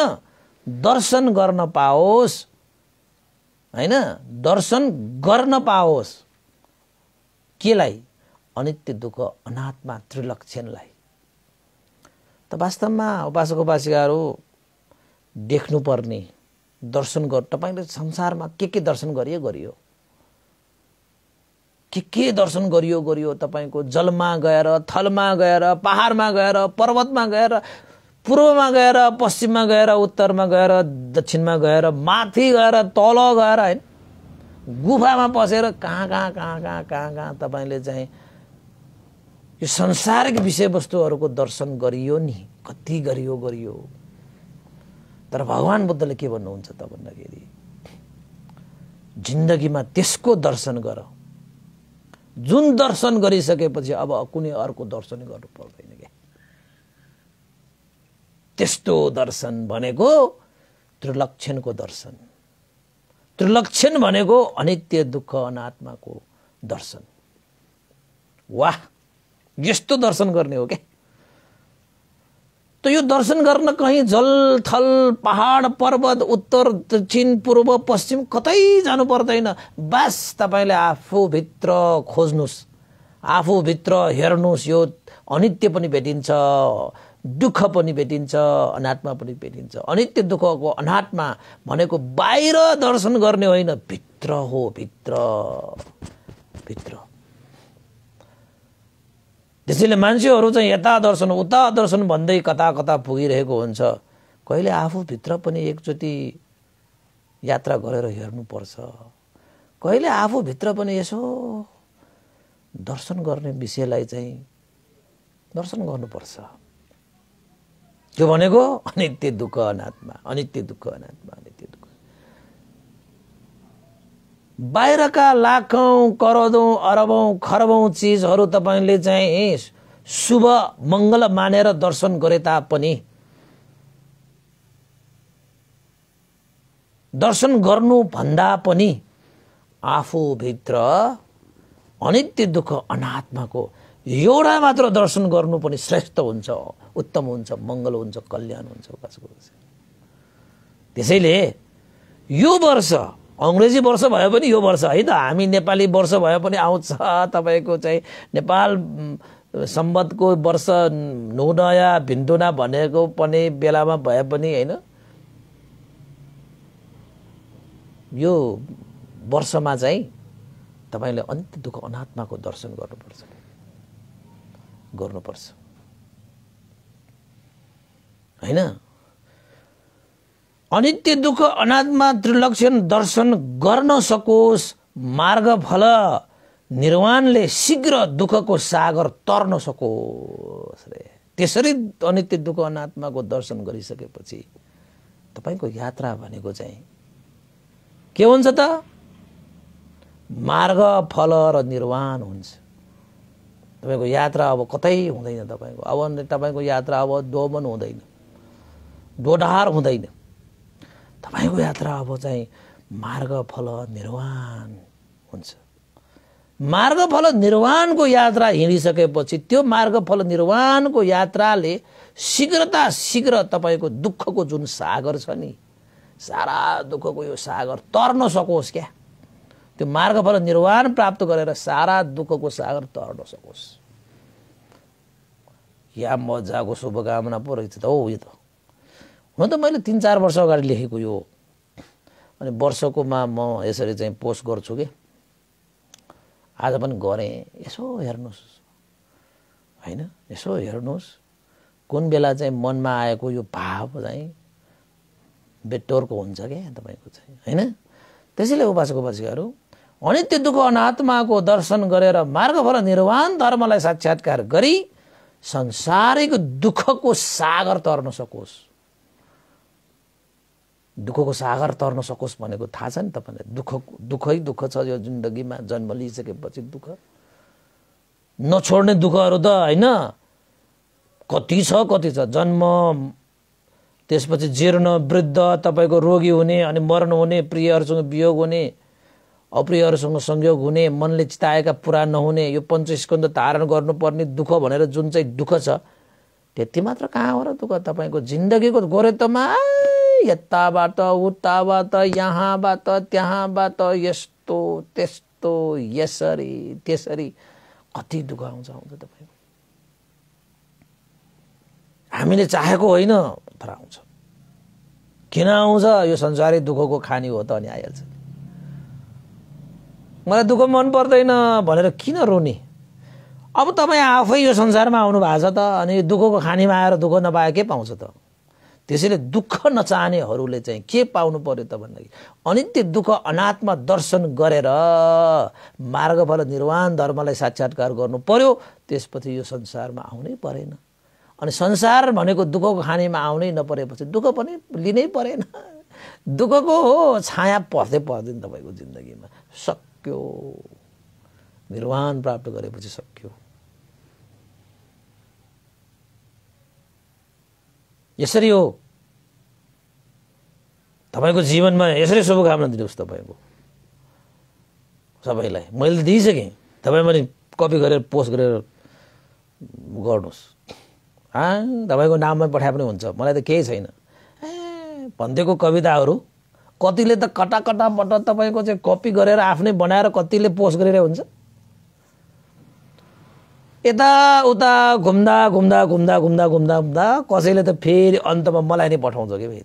Speaker 1: दर्शन गर्न पाओस् होइन दर्शन गर्न पाओस् केलाई अनित्य दुःख अनात्मा त्रिलक्षणलाई त वास्तवमा उपासक उपासिकाहरू देख्नुपर्ने दर्शन गर तपाईँले संसारमा के के दर्शन गरियो गरियो के के दर्शन गरियो गरियो तपाईँको जलमा गएर थलमा गएर पहाडमा गएर पर्वतमा गएर पूर्वमा गएर पश्चिममा गएर उत्तरमा गएर दक्षिणमा गएर माथि गएर तल गएर होइन गुफामा पसेर कहाँ कहाँ कहाँ कहाँ कहाँ कहाँ तपाईँले चाहिँ यो संसारिक विषयवस्तुहरूको दर्शन गरियो नि कति गरियो गरियो तर भगवान् बुद्धले के भन्नुहुन्छ त भन्दाखेरि जिन्दगीमा त्यसको दर्शन गर जुन दर्शन गरिसकेपछि अब कुनै अर्को दर्शन गर्नु पर्दैन क्या त्यस्तो दर्शन भनेको त्रिलक्षणको दर्शन त्रिलक्षण भनेको अनित्य दुःख अनात्माको दर्शन वाह यस्तो दर्शन गर्ने हो क्या त यो दर्शन गर्न कहीँ जल थल पहाड पर्वत उत्तर दक्षिण पूर्व पश्चिम कतै जानु पर्दैन बास तपाईँले आफूभित्र खोज्नुहोस् आफूभित्र हेर्नुहोस् यो अनित्य पनि भेटिन्छ दुःख पनि भेटिन्छ अनात्मा पनि भेटिन्छ अनित्य दुःखको अनात्मा भनेको बाहिर दर्शन गर्ने होइन भित्र हो भित्र भित्र त्यसैले मान्छेहरू चाहिँ यता दर्शन उता दर्शन भन्दै कता कता पुगिरहेको हुन्छ कहिले आफूभित्र पनि एकचोटि यात्रा गरेर हेर्नुपर्छ कहिले आफूभित्र पनि यसो दर्शन गर्ने विषयलाई चाहिँ दर्शन गर्नुपर्छ त्यो भनेको अनित्य दुःख अनात्मा अनित्य दुःख अनात्मा अनित्य दुःख बाहिरका लाखौँ करोडौँ अरबौँ खरबौँ चिजहरू तपाईँले चाहिँ शुभ मङ्गल मानेर दर्शन गरे तापनि दर्शन गर्नुभन्दा पनि आफूभित्र अनित्य दुःख अनात्माको एउटा मात्र दर्शन गर्नु पनि श्रेष्ठ हुन्छ उत्तम हुन्छ मङ्गल हुन्छ कल्याण हुन्छ त्यसैले यो वर्ष अङ्ग्रेजी वर्ष भए पनि यो वर्ष है त हामी नेपाली वर्ष भए पनि आउँछ तपाईँको चाहिँ नेपाल सम्बन्धको वर्ष नुनया भिन्दुना भनेको पनि बेलामा भए पनि होइन यो वर्षमा चाहिँ तपाईँले अन्त्य दुःख अनात्माको दर्शन गर्नुपर्छ गर्नुपर्छ होइन अनित्य दुःख अनात्मा त्रिलक्षण दर्शन गर्न सकोस् मार्ग फल निर्वाणले शीघ्र दुःखको सागर तर्न सकोस् रे त्यसरी अनित्य दुःख अनात्माको दर्शन गरिसकेपछि तपाईँको यात्रा भनेको चाहिँ के हुन्छ त मार्ग फल र निर्वाण हुन्छ तपाईँको यात्रा अब कतै हुँदैन तपाईँको अब तपाईँको यात्रा अब दोमन हुँदैन दोधार हुँदैन तपाईँको यात्रा अब चाहिँ मार्ग फल निर्वाण हुन्छ मार्ग फल निर्वाणको यात्रा हिँडिसकेपछि त्यो मार्ग फल निर्वाणको यात्राले शीघ्रता शीघ्र तपाईँको दुःखको जुन सागर छ नि सारा दुःखको यो सागर तर्न सकोस् क्या त्यो मार्गफल निर्वाण प्राप्त गरेर सारा दुःखको सागर तर्न सकोस् या मजाको शुभकामना पो रहेछ त हो यो त हुन त मैले तिन चार वर्ष अगाडि लेखेको यो अनि वर्षकोमा म यसरी चाहिँ पोस्ट गर्छु कि आज पनि गरेँ यसो हेर्नुहोस् होइन यसो हेर्नुहोस् कुन बेला चाहिँ मनमा आएको यो भाव चाहिँ बेटोरको हुन्छ क्या तपाईँको चाहिँ होइन त्यसैले उपासको उपासिकाहरू अनित्य दुःख अनात्माको दर्शन गरेर मार्गफल निर्वाण धर्मलाई साक्षात्कार गरी संसारिक दुःखको सागर तर्न सकोस् दुःखको सागर तर्न सकोस् भनेको थाहा छ नि तपाईँलाई दुःख दुःखै दुःख छ यो जिन्दगीमा जन्म लिइसकेपछि दुःख नछोड्ने दुःखहरू त होइन कति छ कति छ जन्म त्यसपछि जीर्ण वृद्ध तपाईँको रोगी हुने अनि मरण हुने प्रियहरूसँग वियोग हुने अप्रियहरूसँग संयोग हुने मनले चिताएका पुरा नहुने यो पञ्चस्कन्द धारण गर्नुपर्ने दुःख भनेर जुन चाहिँ दुःख छ त्यति मात्र कहाँ हो र दुःख तपाईँको जिन्दगीको गोरेतोमा यताबाट उताबाट यहाँबाट त्यहाँबाट यस्तो त्यस्तो यसरी त्यसरी कति दुःख आउँछ आउँछ तपाईँको हामीले चाहेको होइन तर आउँछ किन आउँछ यो संसारै दुःखको खानी हो त अनि आइहाल्छ मलाई दुःख मन पर्दैन भनेर किन रोने अब तपाईँ आफै यो संसारमा आउनु भएको छ त अनि दुःखको खानीमा आएर दुःख नपाए के पाउँछ त त्यसैले दुःख नचाहनेहरूले चाहिँ के पाउनु पर्यो त भन्दाखेरि अनित्य दुःख अनात्मा दर्शन गरेर मार्गफल निर्वाण धर्मलाई साक्षात्कार गर्नु पर्यो त्यसपछि यो संसारमा आउनै परेन अनि संसार भनेको दुःखको खानेमा आउनै नपरेपछि दुःख पनि लिनै परेन दुःखको हो छाया पर्दै पर्दैन तपाईँको जिन्दगीमा सक्यो निर्वाण प्राप्त गरेपछि सक्यो यसरी हो तपाईँको जीवनमा यसरी शुभकामना दिनुहोस् तपाईँको सबैलाई मैले त दिइसकेँ तपाईँ पनि कपी गरेर पोस्ट गरेर गर्नुहोस् आ तपाईँको नाममा पठाए पनि हुन्छ मलाई त केही छैन ए भन्थ्योको कविताहरू कतिले त कटा कटाकटाबाट तपाईँको चाहिँ कपी गरेर आफ्नै बनाएर कतिले पोस्ट गरेर हुन्छ यताउता घुम्दा घुम्दा घुम्दा घुम्दा घुम्दा घुम्दा कसैले त फेरि अन्तमा मलाई नै पठाउँछ कि फेरि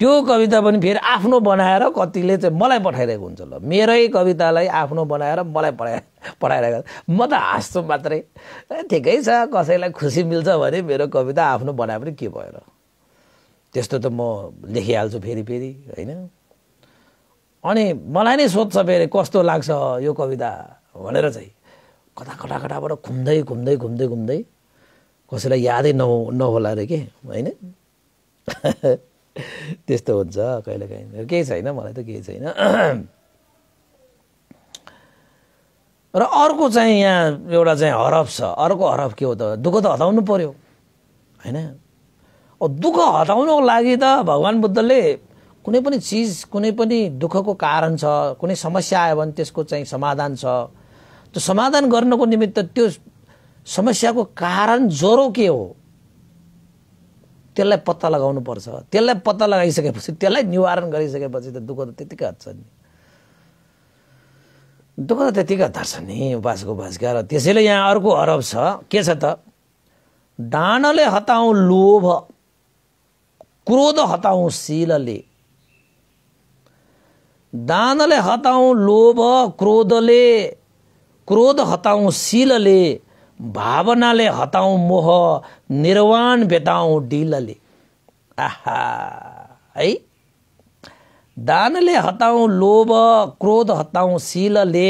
Speaker 1: त्यो कविता पनि फेरि आफ्नो बनाएर कतिले चाहिँ मलाई पठाइरहेको हुन्छ ल मेरै कवितालाई आफ्नो बनाएर मलाई पठाइ पठाइरहेको म त हाँस्छु मात्रै ठिकै छ कसैलाई खुसी मिल्छ भने मेरो कविता आफ्नो बनाए पनि के भयो र त्यस्तो त म लेखिहाल्छु फेरि फेरि होइन अनि मलाई नै सोध्छ फेरि कस्तो लाग्छ यो कविता भनेर चाहिँ कता कता कताबाट घुम्दै घुम्दै घुम्दै घुम्दै कसैलाई यादै नहो नहोला अरे के होइन त्यस्तो हुन्छ कहिलेकाहीँ केही छैन मलाई त केही छैन र अर्को चाहिँ यहाँ एउटा चाहिँ हरफ छ अर्को हरफ के हो त दुःख त हटाउनु पऱ्यो होइन दुःख हटाउनको लागि त भगवान् बुद्धले कुनै पनि चिज कुनै पनि दुःखको कारण छ कुनै समस्या आयो भने त्यसको चाहिँ समाधान छ त्यो समाधान गर्नको निमित्त त्यो समस्याको कारण ज्वरो के हो त्यसलाई पत्ता लगाउनु पर्छ त्यसलाई पत्ता लगाइसकेपछि त्यसलाई निवारण गरिसकेपछि त दुःख त त्यतिकै हत्छ नि दुःख त त्यतिकै हत्छ नि उपासको उपासका र त्यसैले यहाँ अर्को अरब छ के छ त डाँडले हताउँ लोभ क्रोध हताउँ शीलले दानले हताउँ लोभ क्रोधले क्रोध हताउँ शीलले भावनाले हताउँ मोह निर्वाण भेटाउँ डिलले आहा है दानले हताउँ लोभ क्रोध हताउँ शीलले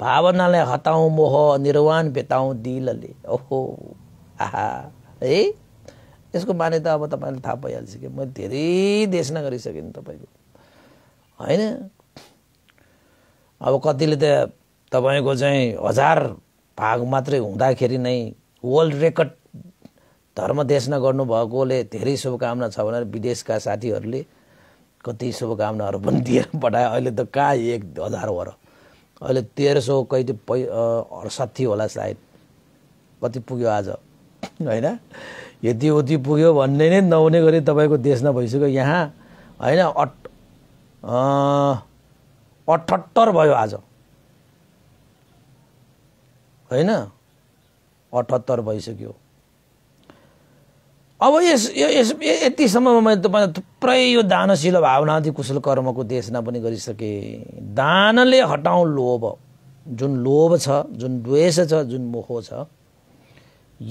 Speaker 1: भावनाले हताउँ मोह निर्वाण भेटाउँ डिलले ओहो आहा है यसको माने त अब तपाईँले थाहा पाइहाल्छ कि मैले धेरै देशना गरिसकेँ नि तपाईँको होइन अब कतिले त तपाईँको चाहिँ हजार भाग मात्रै हुँदाखेरि नै वर्ल्ड रेकर्ड धर्म देशमा गर्नुभएकोले धेरै शुभकामना छ भनेर विदेशका साथीहरूले कति शुभकामनाहरू पनि दिएर पठायो अहिले त कहाँ एक हजार हो र अहिले तेह्र सौ कहिले पै अडसाठी होला सायद कति पुग्यो आज होइन यति उति पुग्यो भन्ने नै नहुने गरी तपाईँको देशमा भइसक्यो यहाँ होइन अठ अठहत्तर भयो आज होइन अठहत्तर भइसक्यो अब यस यो यस यतिसम्ममा मैले तपाईँलाई थुप्रै यो दानशील भावनाथि कुशल कर्मको देशना पनि गरिसकेँ दानले हटाउँ लोभ जुन लोभ छ जुन द्वेष छ जुन मोह छ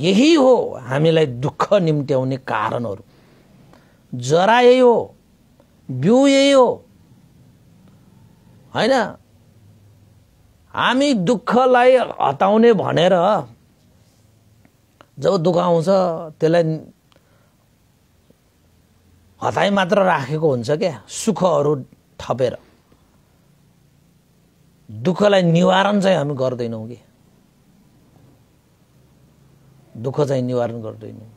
Speaker 1: यही हो हामीलाई दुःख निम्त्याउने कारणहरू जरा यही हो बिउ यही हो होइन हामी दुःखलाई हटाउने भनेर जब दुःख आउँछ त्यसलाई हताइ मात्र राखेको हुन्छ क्या सुखहरू थपेर दुःखलाई निवारण चाहिँ हामी गर्दैनौँ कि दुःख चाहिँ निवारण गर्दैनौँ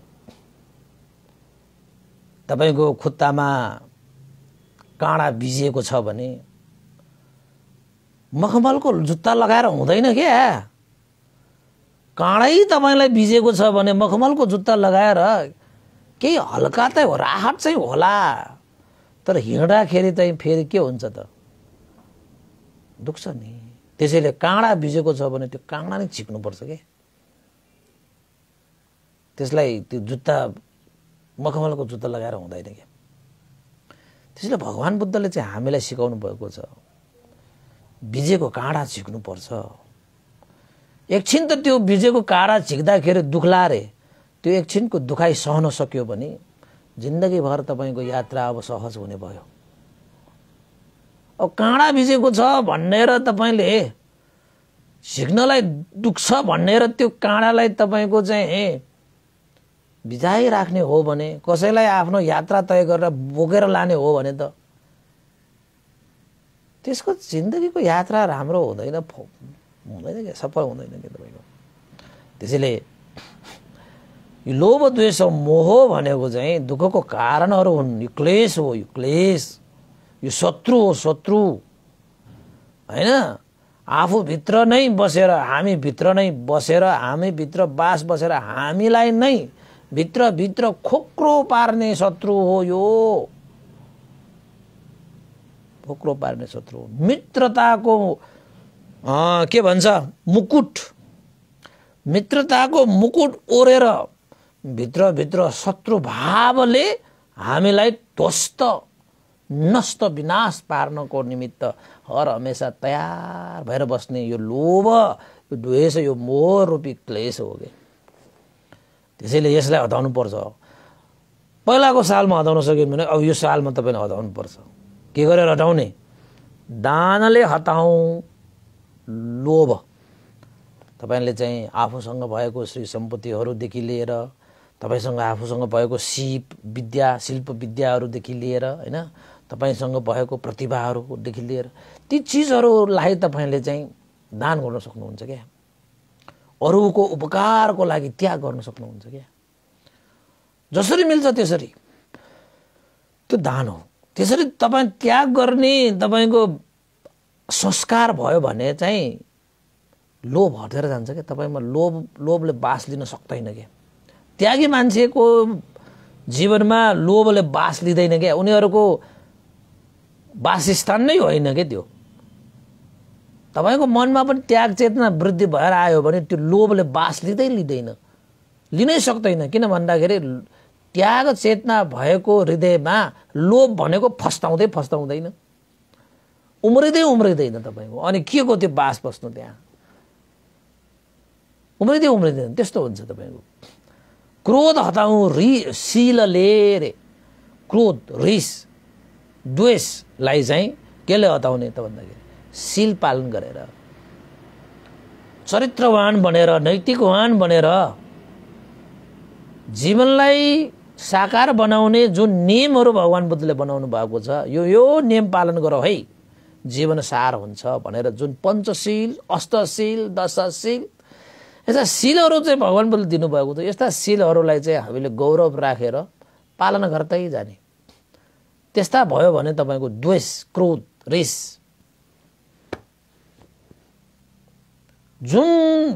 Speaker 1: तपाईँको खुत्तामा काँडा भिजिएको छ भने मखमलको जुत्ता लगाएर हुँदैन क्या काँडै तपाईँलाई भिजेको छ भने मखमलको जुत्ता लगाएर केही हल्का त हो राहत चाहिँ होला तर हिँड्दाखेरि चाहिँ फेरि के हुन्छ त दुख्छ नि त्यसैले काँडा भिजेको छ भने त्यो काँडा नै छिक्नुपर्छ कि त्यसलाई त्यो जुत्ता मखमलको जुत्ता लगाएर हुँदैन क्या त्यसैले भगवान् बुद्धले चाहिँ हामीलाई सिकाउनु भएको छ भिजेको काँडा छिक्नुपर्छ एकछिन त त्यो भिजेको काँडा झिक्दाखेरि दुख्ला रे त्यो एकछिनको दुखाइ सहन सक्यो भने जिन्दगीभर तपाईँको यात्रा अब सहज हुने भयो अब काँडा भिजेको छ भनेर तपाईँले झिक्नलाई दुख्छ भनेर त्यो काँडालाई तपाईँको चाहिँ भिजाइराख्ने हो भने कसैलाई आफ्नो यात्रा तय गरेर बोकेर लाने हो भने त त्यसको जिन्दगीको यात्रा राम्रो हुँदैन हुँदैन क्या सफल हुँदैन क्या तपाईँको त्यसैले यो लोभ द्वेष मोह भनेको चाहिँ दुःखको कारणहरू हुन् यो क्लेस हो यो क्लेस यो शत्रु हो शत्रु होइन आफूभित्र नै बसेर हामीभित्र नै बसेर हामीभित्र बास बसेर हामीलाई नै भित्रभित्र खोक्रो पार्ने शत्रु हो यो ठोक्रो पार्ने शत्रु हो मित्रताको के भन्छ मुकुट मित्रताको मुकुट ओरेर भित्रभित्र शत्रुभावले हामीलाई ध्वस्त नष्ट विनाश पार्नको निमित्त हर हमेसा तयार भएर बस्ने यो लोभ यो द्वेष यो मोह रूपी क्लेस हो कि त्यसैले यसलाई हटाउनु पर्छ पहिलाको सालमा हटाउन सक्यो भने अब यो सालमा तपाईँले हटाउनुपर्छ के गरेर हटाउने दानले हटाउँ लोभ तपाईँले चाहिँ आफूसँग भएको श्री सम्पत्तिहरूदेखि लिएर तपाईँसँग आफूसँग भएको सिप विद्या शिल्प विद्याहरूदेखि लिएर होइन तपाईँसँग भएको प्रतिभाहरूदेखि लिएर ती चिजहरूलाई तपाईँले चाहिँ दान गर्न सक्नुहुन्छ क्या अरूको उपकारको लागि त्याग गर्न सक्नुहुन्छ क्या जसरी मिल्छ त्यसरी त्यो दान हो त्यसरी तपाईँ त्याग गर्ने तपाईँको संस्कार भयो भने चाहिँ लोभ हटेर जान्छ क्या तपाईँमा लोभ लोभले बास लिन सक्दैन क्या त्यागी मान्छेको जीवनमा लोभले बास लिँदैन क्या उनीहरूको वासस्थान नै होइन क्या त्यो तपाईँको मनमा पनि त्याग चेतना वृद्धि भएर आयो भने त्यो लोभले बास लिँदै लिँदैन लिनै सक्दैन किन भन्दाखेरि त्याग चेतना भएको हृदयमा लोभ भनेको फस्ताउँदै फस्ताउँदैन उम्रिँदै उम्रिँदैन तपाईँको अनि के को त्यो बास बस्नु त्यहाँ उम्रिँदै उम्रिँदैन त्यस्तो हुन्छ तपाईँको क्रोध हटाउँ रि शिलले रे क्रोध रिस द्वेषलाई चाहिँ केले हटाउने त भन्दाखेरि शिल पालन गरेर चरित्रवान बनेर नैतिकवान बनेर जीवनलाई साकार बनाउने जुन नियमहरू भगवान् बुद्धले बनाउनु भएको छ यो यो नियम पालन गर है जीवन सार हुन्छ भनेर जुन पञ्चशील अष्टशील दशशील यस्ता शिलहरू चाहिँ भगवान् बुद्धले दिनुभएको छ यस्ता शिलहरूलाई चाहिँ हामीले गौरव राखेर पालन गर्दै जाने त्यस्ता भयो भने तपाईँको द्वेष क्रोध रिस जुन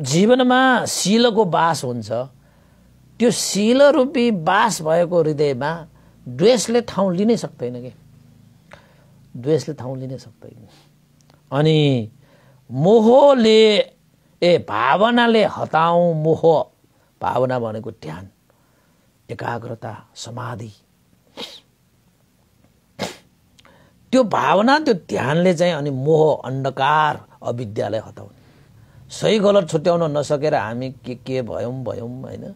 Speaker 1: जीवनमा शिलको बास हुन्छ त्यो शिलरूपी बास भएको हृदयमा द्वेषले ठाउँ लिनै सक्दैन कि द्वेषले ठाउँ लिनै सक्दैन अनि मोहले ए भावनाले हताउँ मोह भावना भनेको ध्यान एकाग्रता समाधि त्यो भावना त्यो ध्यानले चाहिँ अनि मोह अन्धकार अविद्यालाई हटाउने सही गलत छुट्याउन नसकेर हामी के के भयौँ भयौँ होइन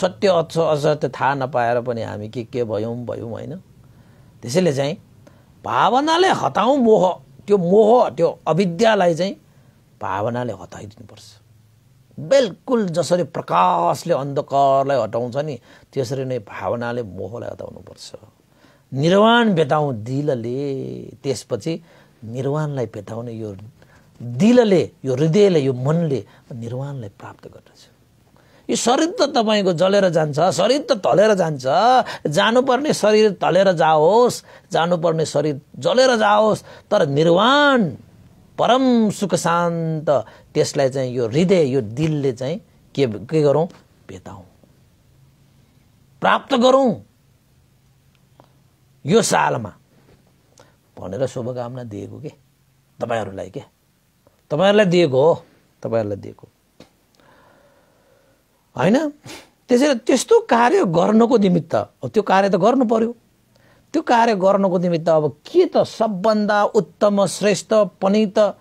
Speaker 1: सत्य अझ असत्य थाहा नपाएर पनि हामी के के भयौँ भयौँ होइन त्यसैले चाहिँ भावनाले हटाउँ मोह त्यो मोह त्यो अविद्यालाई चाहिँ भावनाले हटाइदिनुपर्छ बिल्कुल जसरी प्रकाशले अन्धकारलाई हटाउँछ नि त्यसरी नै भावनाले मोहलाई हटाउनुपर्छ निर्वाण बेताउँ दिलले त्यसपछि निर्वाणलाई बेताउने यो दिलले यो हृदयले यो मनले निर्वाणलाई प्राप्त गर्दछ यो शरीर त तपाईँको जलेर जान्छ शरीर त ढलेर जान्छ जानुपर्ने शरीर ढलेर जाओस् जानुपर्ने शरीर जलेर जाओस् तर निर्वाण परम सुख शान्त त्यसलाई चाहिँ यो हृदय यो दिलले चाहिँ के के गरौँ भेटाउँ प्राप्त गरौँ यो सालमा भनेर शुभकामना दिएको के तपाईँहरूलाई के तपाईँहरूलाई दिएको हो तपाईँहरूलाई दिएको होइन त्यसैले त्यस्तो कार्य गर्नको निमित्त त्यो कार्य त गर्नु पर्यो त्यो कार्य गर्नको निमित्त अब के त सबभन्दा उत्तम श्रेष्ठ पनि त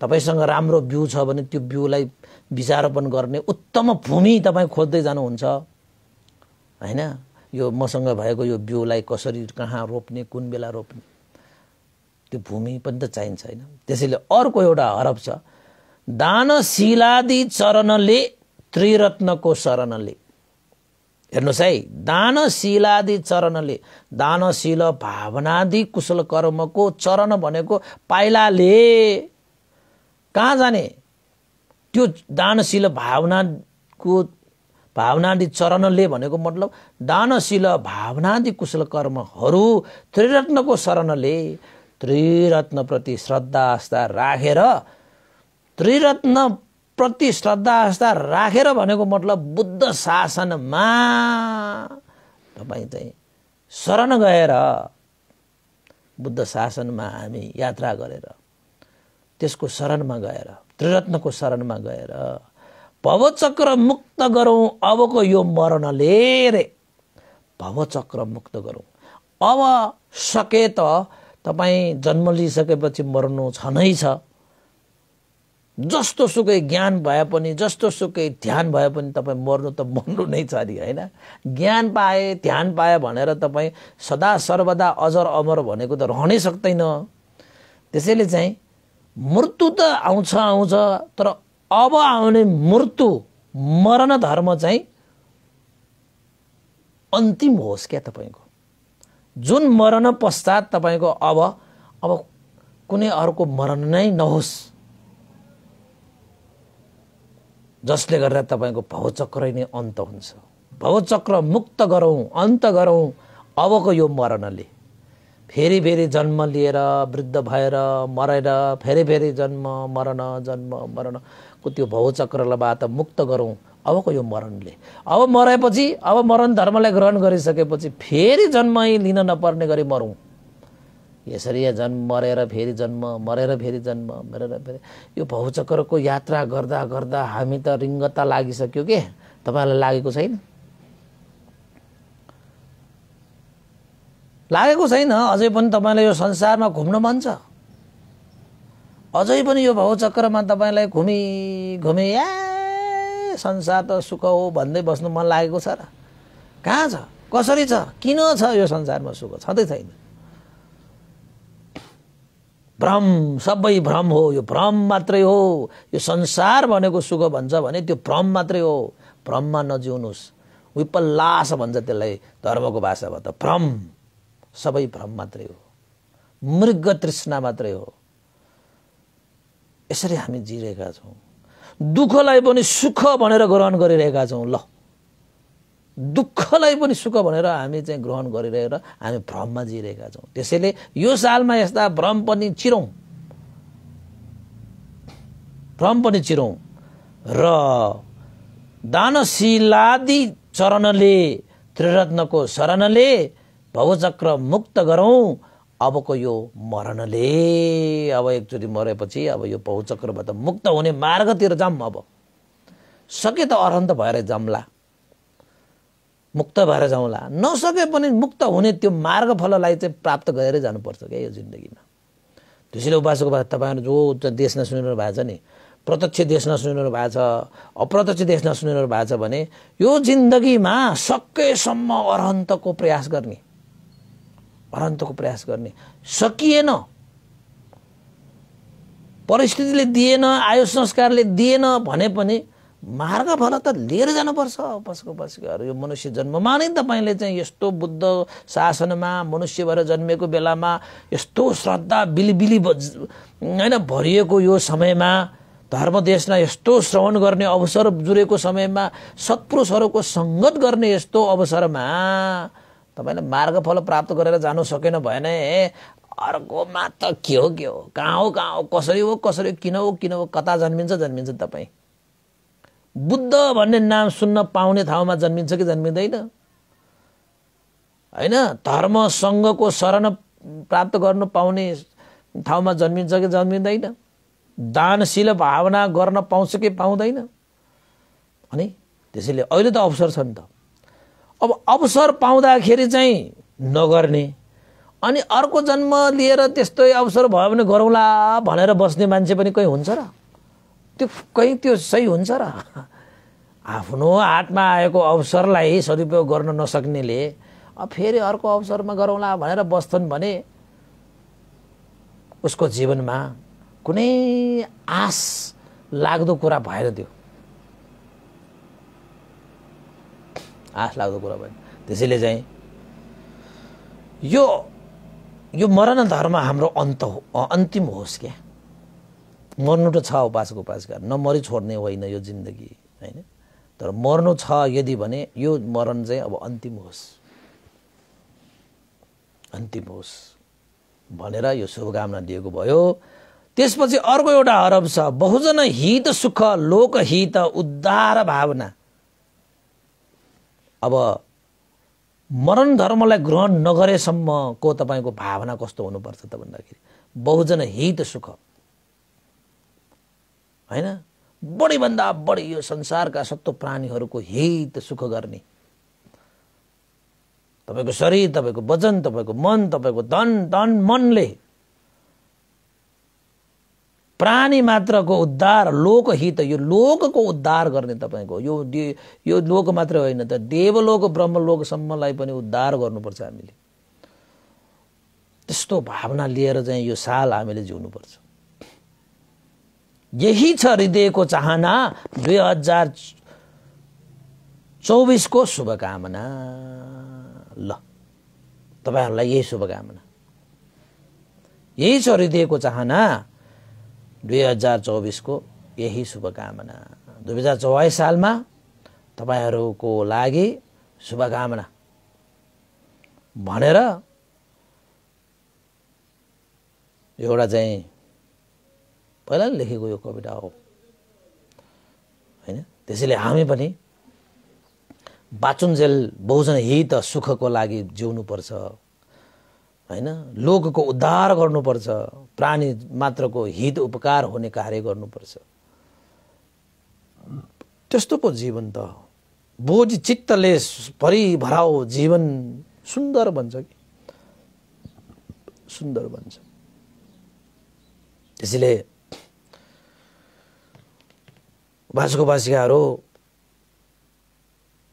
Speaker 1: तपाईँसँग राम्रो बिउ छ भने त्यो बिउलाई विचारोपण गर्ने उत्तम भूमि तपाईँ खोज्दै जानुहुन्छ होइन यो मसँग भएको यो बिउलाई कसरी कहाँ रोप्ने कुन बेला रोप्ने त्यो भूमि पनि त चाहिन्छ होइन त्यसैले अर्को एउटा हरप छ दान दानशिलादि चरणले त्रिरत्नको शरणले हेर्नुहोस् है दानशिलादि चरणले दानशील भावनादि कुशल कर्मको चरण भनेको पाइलाले कहाँ जाने त्यो दानशील भावनाको भावनादि चरणले भनेको मतलब दानशील भावनादि कुशल कर्महरू त्रिरत्नको शरणले त्रिरत्नप्रति श्रद्धा आस्था राखेर त्रिरत्न प्रति श्रद्धा आस्था राखेर भनेको मतलब बुद्ध शासनमा तपाईँ चाहिँ शरण गएर बुद्ध शासनमा हामी यात्रा गरेर त्यसको शरणमा गएर त्रिरत्नको शरणमा गएर भवचक्र मुक्त गरौँ अबको यो मरणले रे भवचक्र मुक्त गरौँ अब सके त तपाईँ जन्म लिइसकेपछि मर्नु छ नै छ जस्तो सुकै ज्ञान भए पनि जस्तो सुकै ध्यान भए पनि तपाईँ मर्नु त मर्नु नै छ अरे होइन ज्ञान पाए ध्यान पाए भनेर तपाईँ सदा सर्वदा अजर अमर भनेको त रहनै सक्दैन त्यसैले चाहिँ मृत्यु त आउँछ आउँछ तर अब आउने मृत्यु मरण धर्म चाहिँ अन्तिम होस् क्या तपाईँको जुन मरण पश्चात तपाईँको अब अब कुनै अर्को मरण नै नहोस् जसले गर्दा तपाईँको भवचक्र नै अन्त हुन्छ भवचक्र मुक्त गरौँ अन्त गरौँ अबको यो मरणले फेरि फेरि जन्म लिएर वृद्ध भएर मरेर फेरि फेरि जन्म मरण जन्म मरणको त्यो भवचक्रबाट मुक्त गरौँ अबको यो मरणले अब मरेपछि अब मरण धर्मलाई ग्रहण गरिसकेपछि फेरि जन्मै लिन नपर्ने गरी मरौँ यसरी यहाँ जन्म मरेर फेरि जन्म मरेर फेरि जन्म मरेर फेरि यो भौचक्रको यात्रा गर्दा गर्दा हामी त रिङ्गता लागिसक्यो के तपाईँलाई लागेको छैन लागेको छैन अझै पनि तपाईँलाई यो संसारमा घुम्न मन छ अझै पनि यो भौचक्रमा तपाईँलाई घुमि घुमे या संसार त सुख हो भन्दै बस्नु मन लागेको छ र कहाँ छ कसरी छ किन छ यो संसारमा सुख छँदै छैन भ्रम सबै भ्रम हो यो भ्रम मात्रै हो यो संसार भनेको सुख भन्छ भने त्यो भ्रम मात्रै हो भ्रममा नजिउनुहोस् विपल्लास भन्छ त्यसलाई धर्मको भाषामा त भ्रम सबै भ्रम मात्रै हो मृग तृष्णा मात्रै हो यसरी हामी जिरहेका छौँ दुःखलाई पनि सुख भनेर ग्रहण गरिरहेका छौँ ल दुःखलाई पनि सुख भनेर हामी चाहिँ ग्रहण गरिरहेर हामी भ्रममा जिइरहेका छौँ त्यसैले यो सालमा यस्ता भ्रम पनि चिरौँ भ्रम पनि चिरौँ र दानशिलादि चरणले त्रिरत्नको शरणले भवचक्र मुक्त गरौँ अबको यो मरणले अब एकचोटि मरेपछि अब यो भवचक्रबाट मुक्त हुने मार्गतिर जाऊँ अब सके त अरन्त भएर जाम्ला मुक्त भएर जाउँला नसके पनि मुक्त हुने त्यो मार्गफललाई चाहिँ प्राप्त गरेरै जानुपर्छ क्या यो जिन्दगीमा त्यसैले उपासको भए तपाईँहरू जो देश नसुनिरहनु भएको छ नि प्रत्यक्ष देश नसुनिरहनु भएको छ अप्रत्यक्ष देश नसुनिरहनु भएको छ भने यो जिन्दगीमा सकेसम्म अरहन्तको प्रयास गर्ने अरहन्तको प्रयास गर्ने सकिएन परिस्थितिले दिएन आयु संस्कारले दिएन भने पनि मार्ग मार्गफल त लिएर जानुपर्छ पस्को पस्कहरू यो मनुष्य जन्ममा नै तपाईँले चाहिँ यस्तो बुद्ध शासनमा मनुष्य भएर जन्मेको बेलामा यस्तो श्रद्धा बिलिबिली होइन भरिएको यो समयमा धर्म देशमा यस्तो श्रवण गर्ने अवसर जुरेको समयमा सत्पुरुषहरूको सङ्गत गर्ने यस्तो अवसरमा तपाईँले मार्गफल प्राप्त गरेर जानु सकेन भएन अर्कोमा त के हो के हो कहाँ हो कहाँ हो कसरी हो कसरी किन हो किन हो कता जन्मिन्छ जन्मिन्छ तपाईँ बुद्ध भन्ने नाम सुन्न पाउने ठाउँमा जन्मिन्छ कि जन्मिँदैन होइन धर्मसँगको शरण प्राप्त गर्नु पाउने ठाउँमा जन्मिन्छ कि जन्मिँदैन दानशील भावना गर्न पाउँछ कि पाउँदैन अनि त्यसैले अहिले त अवसर छ नि त अब अवसर पाउँदाखेरि चाहिँ नगर्ने अनि अर्को जन्म लिएर त्यस्तै अवसर भयो भने गरौँला भनेर बस्ने मान्छे पनि कोही हुन्छ र त्यो कहीँ त्यो सही हुन्छ र आफ्नो हातमा आएको अवसरलाई सदुपयोग गर्न नसक्नेले अब फेरि अर्को अवसरमा गरौँला भनेर बस्छन् भने उसको जीवनमा कुनै आश लाग्दो कुरा भएन त्यो आश लाग्दो कुरा भएन त्यसैले चाहिँ यो यो मरण धर्म हाम्रो अन्त हो अन्तिम होस् क्या मर्नु त छ उपासको उपासकार मरि छोड्ने होइन यो जिन्दगी होइन तर मर्नु छ यदि भने यो मरण चाहिँ अब अन्तिम होस् अन्तिम होस् भनेर यो शुभकामना दिएको भयो त्यसपछि अर्को एउटा हरब छ बहुजन हित सुख लोकहित उद्धार भावना अब मरण धर्मलाई ग्रहण नगरेसम्मको तपाईँको भावना कस्तो हुनुपर्छ त भन्दाखेरि बहुजन हित सुख होइन बढीभन्दा बढी यो संसारका सत्व प्राणीहरूको हित सुख गर्ने तपाईँको शरीर तपाईँको वचन तपाईँको मन तपाईँको धन धन मनले प्राणी मात्रको उद्धार लोकहित यो लोकको उद्धार गर्ने तपाईँको यो यो लोक मात्र होइन त देवलोक ब्रह्मलोकसम्मलाई पनि उद्धार गर्नुपर्छ हामीले त्यस्तो भावना लिएर चाहिँ यो साल हामीले जिउनुपर्छ यही छ हृदयको चाहना दुई हजार चौबिसको शुभकामना ल तपाईँहरूलाई यही शुभकामना यही छ हृदयको चाहना दुई हजार चौबिसको यही शुभकामना दुई हजार चौबिस सालमा तपाईँहरूको लागि शुभकामना भनेर एउटा चाहिँ पहिला नै लेखेको यो कविता हो होइन त्यसैले हामी पनि बाचुन्जेल बहुजन हित सुखको लागि जिउनुपर्छ होइन लोकको उद्धार गर्नुपर्छ प्राणी मात्रको हित उपकार हुने कार्य गर्नुपर्छ त्यस्तो पो जीवन त बोझ चित्तले भरिभराउ जीवन सुन्दर भन्छ कि सुन्दर भन्छ त्यसैले बासुको बासिकाहरू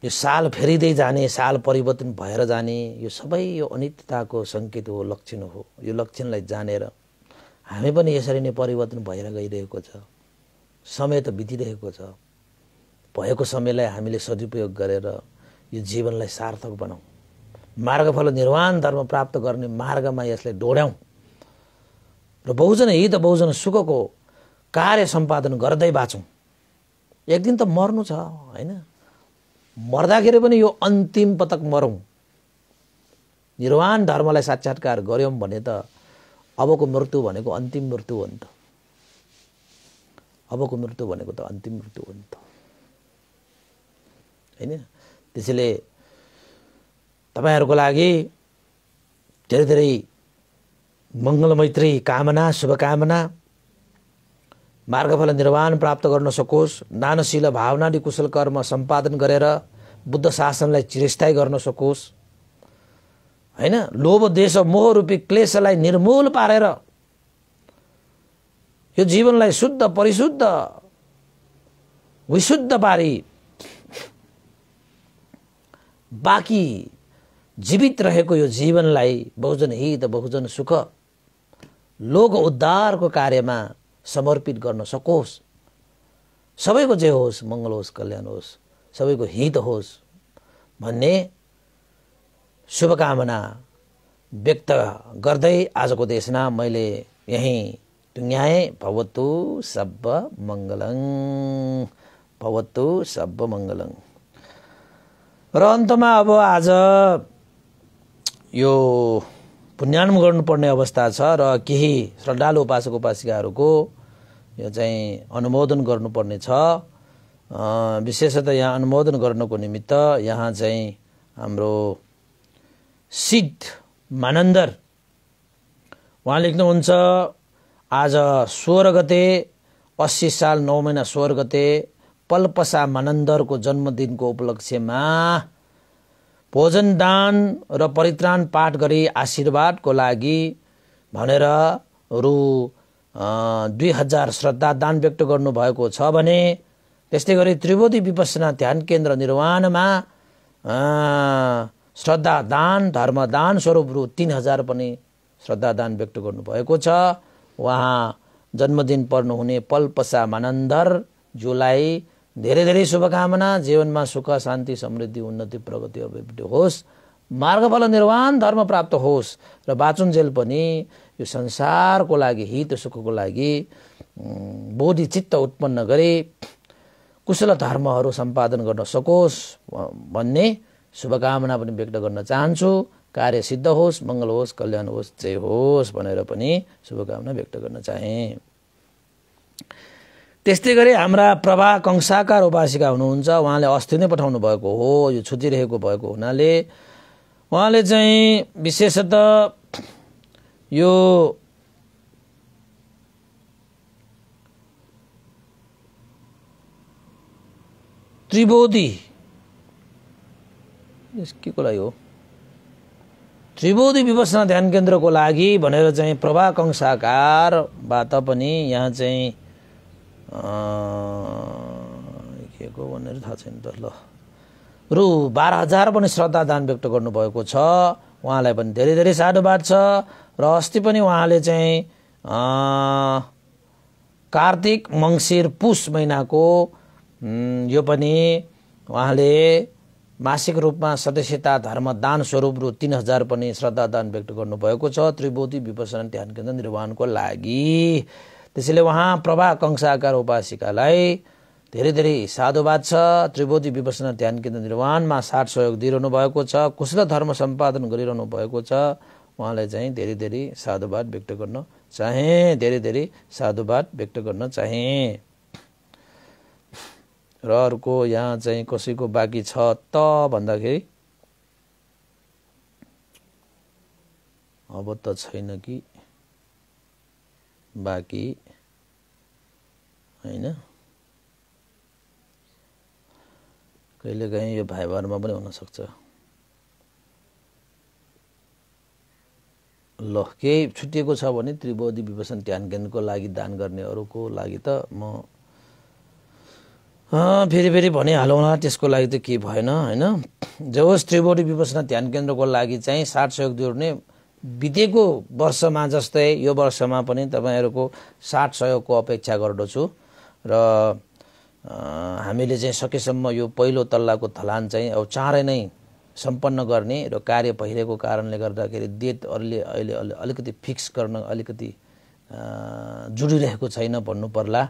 Speaker 1: यो साल फेरिँदै जाने साल परिवर्तन भएर जाने यो सबै यो अनित्यताको सङ्केत हो लक्षण हो यो लक्षणलाई जानेर हामी पनि यसरी नै परिवर्तन भएर गइरहेको छ समय त बितिरहेको छ भएको समयलाई हामीले सदुपयोग गरेर यो जीवनलाई सार्थक बनाऊँ मार्गफल निर्वाण धर्म प्राप्त गर्ने मार्गमा यसलाई डोड्याउँ र बहुजन हित बहुजन सुखको कार्य सम्पादन गर्दै बाँचौँ एक दिन त मर्नु छ होइन मर्दाखेरि पनि यो अन्तिम पटक मरौँ निर्वाण धर्मलाई साक्षात्कार गऱ्यौँ भने त अबको मृत्यु भनेको अन्तिम मृत्यु हो नि त अबको मृत्यु भनेको त अन्तिम मृत्यु हो नि त होइन त्यसैले तपाईँहरूको लागि धेरै धेरै मङ्गलमैत्री कामना शुभकामना मार्गफल निर्वाण प्राप्त गर्न सकोस् दानशील भावनाले कुशल कर्म सम्पादन गरेर बुद्ध शासनलाई चिरस्थायी गर्न सकोस् होइन लोभ देश मोह रूपी क्लेशलाई निर्मूल पारेर यो जीवनलाई शुद्ध परिशुद्ध विशुद्ध पारी बाँकी जीवित रहेको यो जीवनलाई बहुजन हित बहुजन सुख लोक उद्धारको कार्यमा समर्पित गर्न सकोस् सबैको जे होस् मङ्गल होस् कल्याण होस् सबैको हित होस् भन्ने शुभकामना व्यक्त गर्दै आजको देशमा मैले यहीँ टुङ्ग्याएँ भवतु सब्ब मङ्गलङ भवतु सब्ब मङ्गलङ र अन्तमा अब आज यो पुण्यान्म गर्नुपर्ने अवस्था छ र केही श्रद्धालु उपासक उपासिकाहरूको यो चाहिँ अनुमोदन गर्नुपर्ने छ विशेषतः यहाँ अनुमोदन गर्नको निमित्त यहाँ चाहिँ हाम्रो सिद्ध मानन्दर उहाँ लेख्नुहुन्छ आज सोह्र गते अस्सी साल नौ महिना सोह्र गते पल्पसा मानन्दरको जन्मदिनको उपलक्ष्यमा भोजन दान र परित्राण पाठ गरी आशीर्वादको लागि भनेर रु दुई हजार श्रद्धा दान व्यक्त गर्नुभएको छ भने त्यस्तै गरी त्रिवेदी विपसना ध्यान केन्द्र निर्माणमा श्रद्धा दान धर्मदान स्वरूप रु तिन हजार पनि श्रद्धा दान व्यक्त गर्नुभएको छ उहाँ जन्मदिन पर्नुहुने पल्पसा मानन्दर जुलाई धेरै धेरै शुभकामना जीवनमा सुख शान्ति समृद्धि उन्नति प्रगति अभिवृद्धि होस् मार्गफल निर्वाण धर्म प्राप्त होस् र वाचुन्जेल पनि यो संसारको लागि हित सुखको लागि बोधिचित्त उत्पन्न गरे कुशल धर्महरू सम्पादन गर्न सकोस् भन्ने शुभकामना पनि व्यक्त गर्न चाहन्छु कार्य सिद्ध होस् मङ्गल होस् कल्याण होस् जय होस् भनेर पनि शुभकामना व्यक्त गर्न चाहेँ त्यस्तै गरी हाम्रा प्रभा कंसाकार उपासिका हुनुहुन्छ उहाँले अस्ति नै पठाउनु भएको हो यो छुटिरहेको भएको हुनाले उहाँले चाहिँ विशेषतः यो त्रिबोधी के को लागि हो त्रिबोधी विपसना ध्यान केन्द्रको लागि भनेर चाहिँ प्रभा कंसाकारबाट पनि यहाँ चाहिँ के को भनेर थाहा छैन त ल रु बाह्र हजार पनि श्रद्धादान व्यक्त गर्नुभएको छ उहाँलाई पनि धेरै धेरै साधुवाद छ र अस्ति पनि उहाँले चाहिँ कार्तिक मङ्सिर पुष महिनाको यो पनि उहाँले मासिक रूपमा सदस्यता धर्म दान स्वरूप रु तिन हजार पनि श्रद्धादान व्यक्त गर्नुभएको छ त्रिभुती विपसन ध्यान केन्द्र निर्माणको लागि त्यसैले उहाँ प्रभा कंसाकार उपासिकालाई धेरै धेरै साधुवाद छ त्रिभुजी विपसना ध्यान केन्द्र निर्माणमा साथ सहयोग दिइरहनु भएको छ कुशल धर्म सम्पादन गरिरहनु भएको छ उहाँलाई चाहिँ धेरै धेरै साधुवाद व्यक्त गर्न चाहे धेरै धेरै साधुवाद व्यक्त गर्न चाहे र अर्को यहाँ चाहिँ कसैको बाँकी छ त भन्दाखेरि अब त छैन कि बाँकी होइन कहिलेकाहीँ यो भाइबरमा पनि हुनसक्छ ल केही छुटिएको छ भने त्रिबोधी विभूषण ध्यान केन्द्रको लागि दान गर्नेहरूको लागि त म फेरि फेरि भनिहालौँला त्यसको लागि त केही भएन होइन जवस त्रिबोधी विभूषण ध्यान केन्द्रको लागि चाहिँ साठ सहयोग जोड्ने बितेको वर्षमा जस्तै यो वर्षमा पनि तपाईँहरूको साथ सहयोगको अपेक्षा गर्दछु र हामीले चाहिँ सकेसम्म यो पहिलो तल्लाको थलान चाहिँ अब चाँडै नै सम्पन्न गर्ने र कार्य भइरहेको कारणले गर्दाखेरि डेट अहिले अहिले अलिकति फिक्स गर्न अलिकति जुडिरहेको छैन भन्नु पर्ला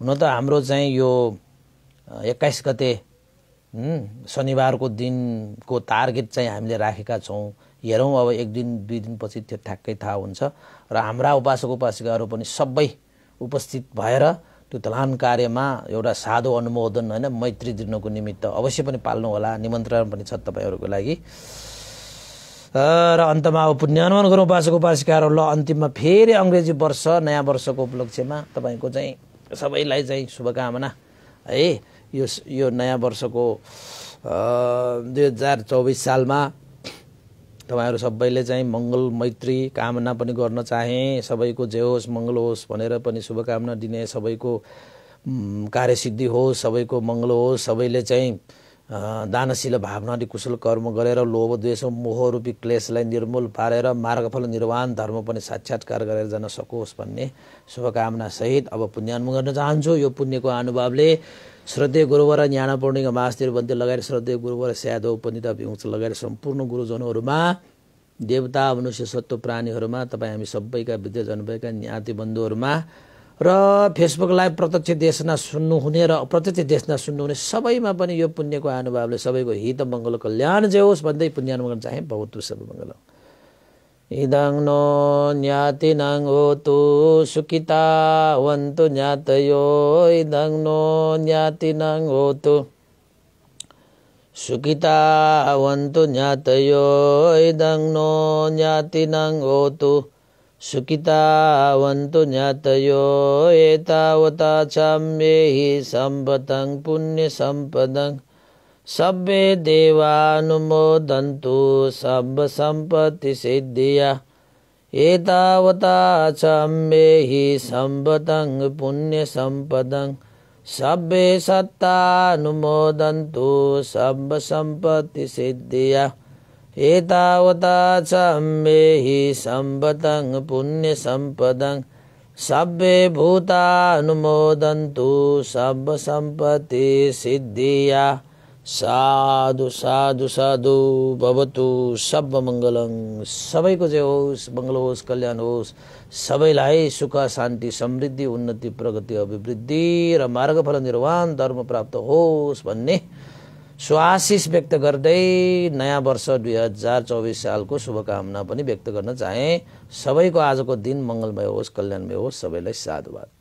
Speaker 1: हुन त हाम्रो चाहिँ यो एक्काइस गते शनिबारको दिनको टार्गेट चाहिँ हामीले राखेका छौँ हेरौँ अब एक दिन दुई दिनपछि त्यो ठ्याक्कै थाहा हुन्छ र हाम्रा उपासक उपासिकाहरू पनि सबै उपस्थित भएर त्यो धलान कार्यमा एउटा साधो अनुमोदन होइन मैत्री दिनुको निमित्त अवश्य पनि पाल्नु होला निमन्त्रण पनि छ तपाईँहरूको लागि र अन्तमा अब पुण्यानुमान गरौँ उपासक उपासिकाहरू ल अन्तिममा फेरि अङ्ग्रेजी वर्ष नयाँ वर्षको उपलक्ष्यमा तपाईँको चाहिँ सबैलाई चाहिँ शुभकामना है यो यो नयाँ वर्षको दुई हजार चौबिस सालमा तपाईँहरू सबैले चाहिँ मङ्गल मैत्री कामना पनि गर्न चाहे सबैको जे होस् मङ्गल होस् भनेर पनि शुभकामना दिने सबैको कार्यसिद्धि होस् सबैको मङ्गल होस् सबैले चाहिँ दानशील भावनाले कुशल कर्म गरेर लोभ द्वेष मोह रूपी क्लेशलाई निर्मूल पारेर मार्गफल निर्वाण धर्म पनि साक्षात्कार गरेर जान सकोस् भन्ने शुभकामनासहित अब पुण्यान्म गर्न चाहन्छु यो पुण्यको अनुभवले श्रद्धे गुरुवर ज्ञान पूर्णिका महास्तिर बन्दी लगाएर श्रद्धे गुरुवर स्यादो उपनिता भिउँच लगाएर सम्पूर्ण गुरुजनहरूमा देवता मनुष्य सत्व प्राणीहरूमा तपाईँ हामी सबैका विद्य जन्मएका ज्ञातिबन्धुहरूमा र फेसबुक लाइभ प्रत्यक्ष देशना सुन्नुहुने र अप्रत्यक्ष देशना सुन्नुहुने सबैमा पनि यो पुण्यको अनुभवले सबैको हित मङ्गल कल्याण जे होस् भन्दै पुण्यानु मङ्गल चाहे बहुत सब मङ्गल इदङ नो ज्ञाति नङ हो तु सुकिता वन्तु ज्ञातयो इदङ नो ज्ञाति नङ हो तु सुकिता वन्तु ज्ञातयो इदङ नो ज्ञाति नङ हो तु सुखितावन्तु ज्ञातयो एतावता चाम्ये हि सम्पतं पुण्यसम्पदं सभ्ये देवानुमोदन्तु सर्वसम्पत्तिसिद्धिया एतावता चाम्ये हि सम्पतं पुण्यसम्पदं सभ्ये सत्तानुमोदन्तु सर्वसम्पत्तिसिद्धिया एतावता च अम्बेहि सम्पदं पुण्यसम्पदं सभ्ये भूतानुमोदन्तु सर्वसम्पत्तिसिद्धिया साधु साधु साधु भवतु मङ्गलङ सबैको चाहिँ होस् मङ्गल होस् कल्याण होस् सबैलाई सुख शान्ति समृद्धि उन्नति प्रगति अभिवृद्धि र मार्गफल निर्वाण धर्म प्राप्त होस् भन्ने स्वासिस व्यक्त गर्दै नयाँ वर्ष दुई हजार चौबिस सालको शुभकामना पनि व्यक्त गर्न चाहे सबैको आजको दिन मङ्गलमय होस् कल्याणमय होस् सबैलाई साधुवाद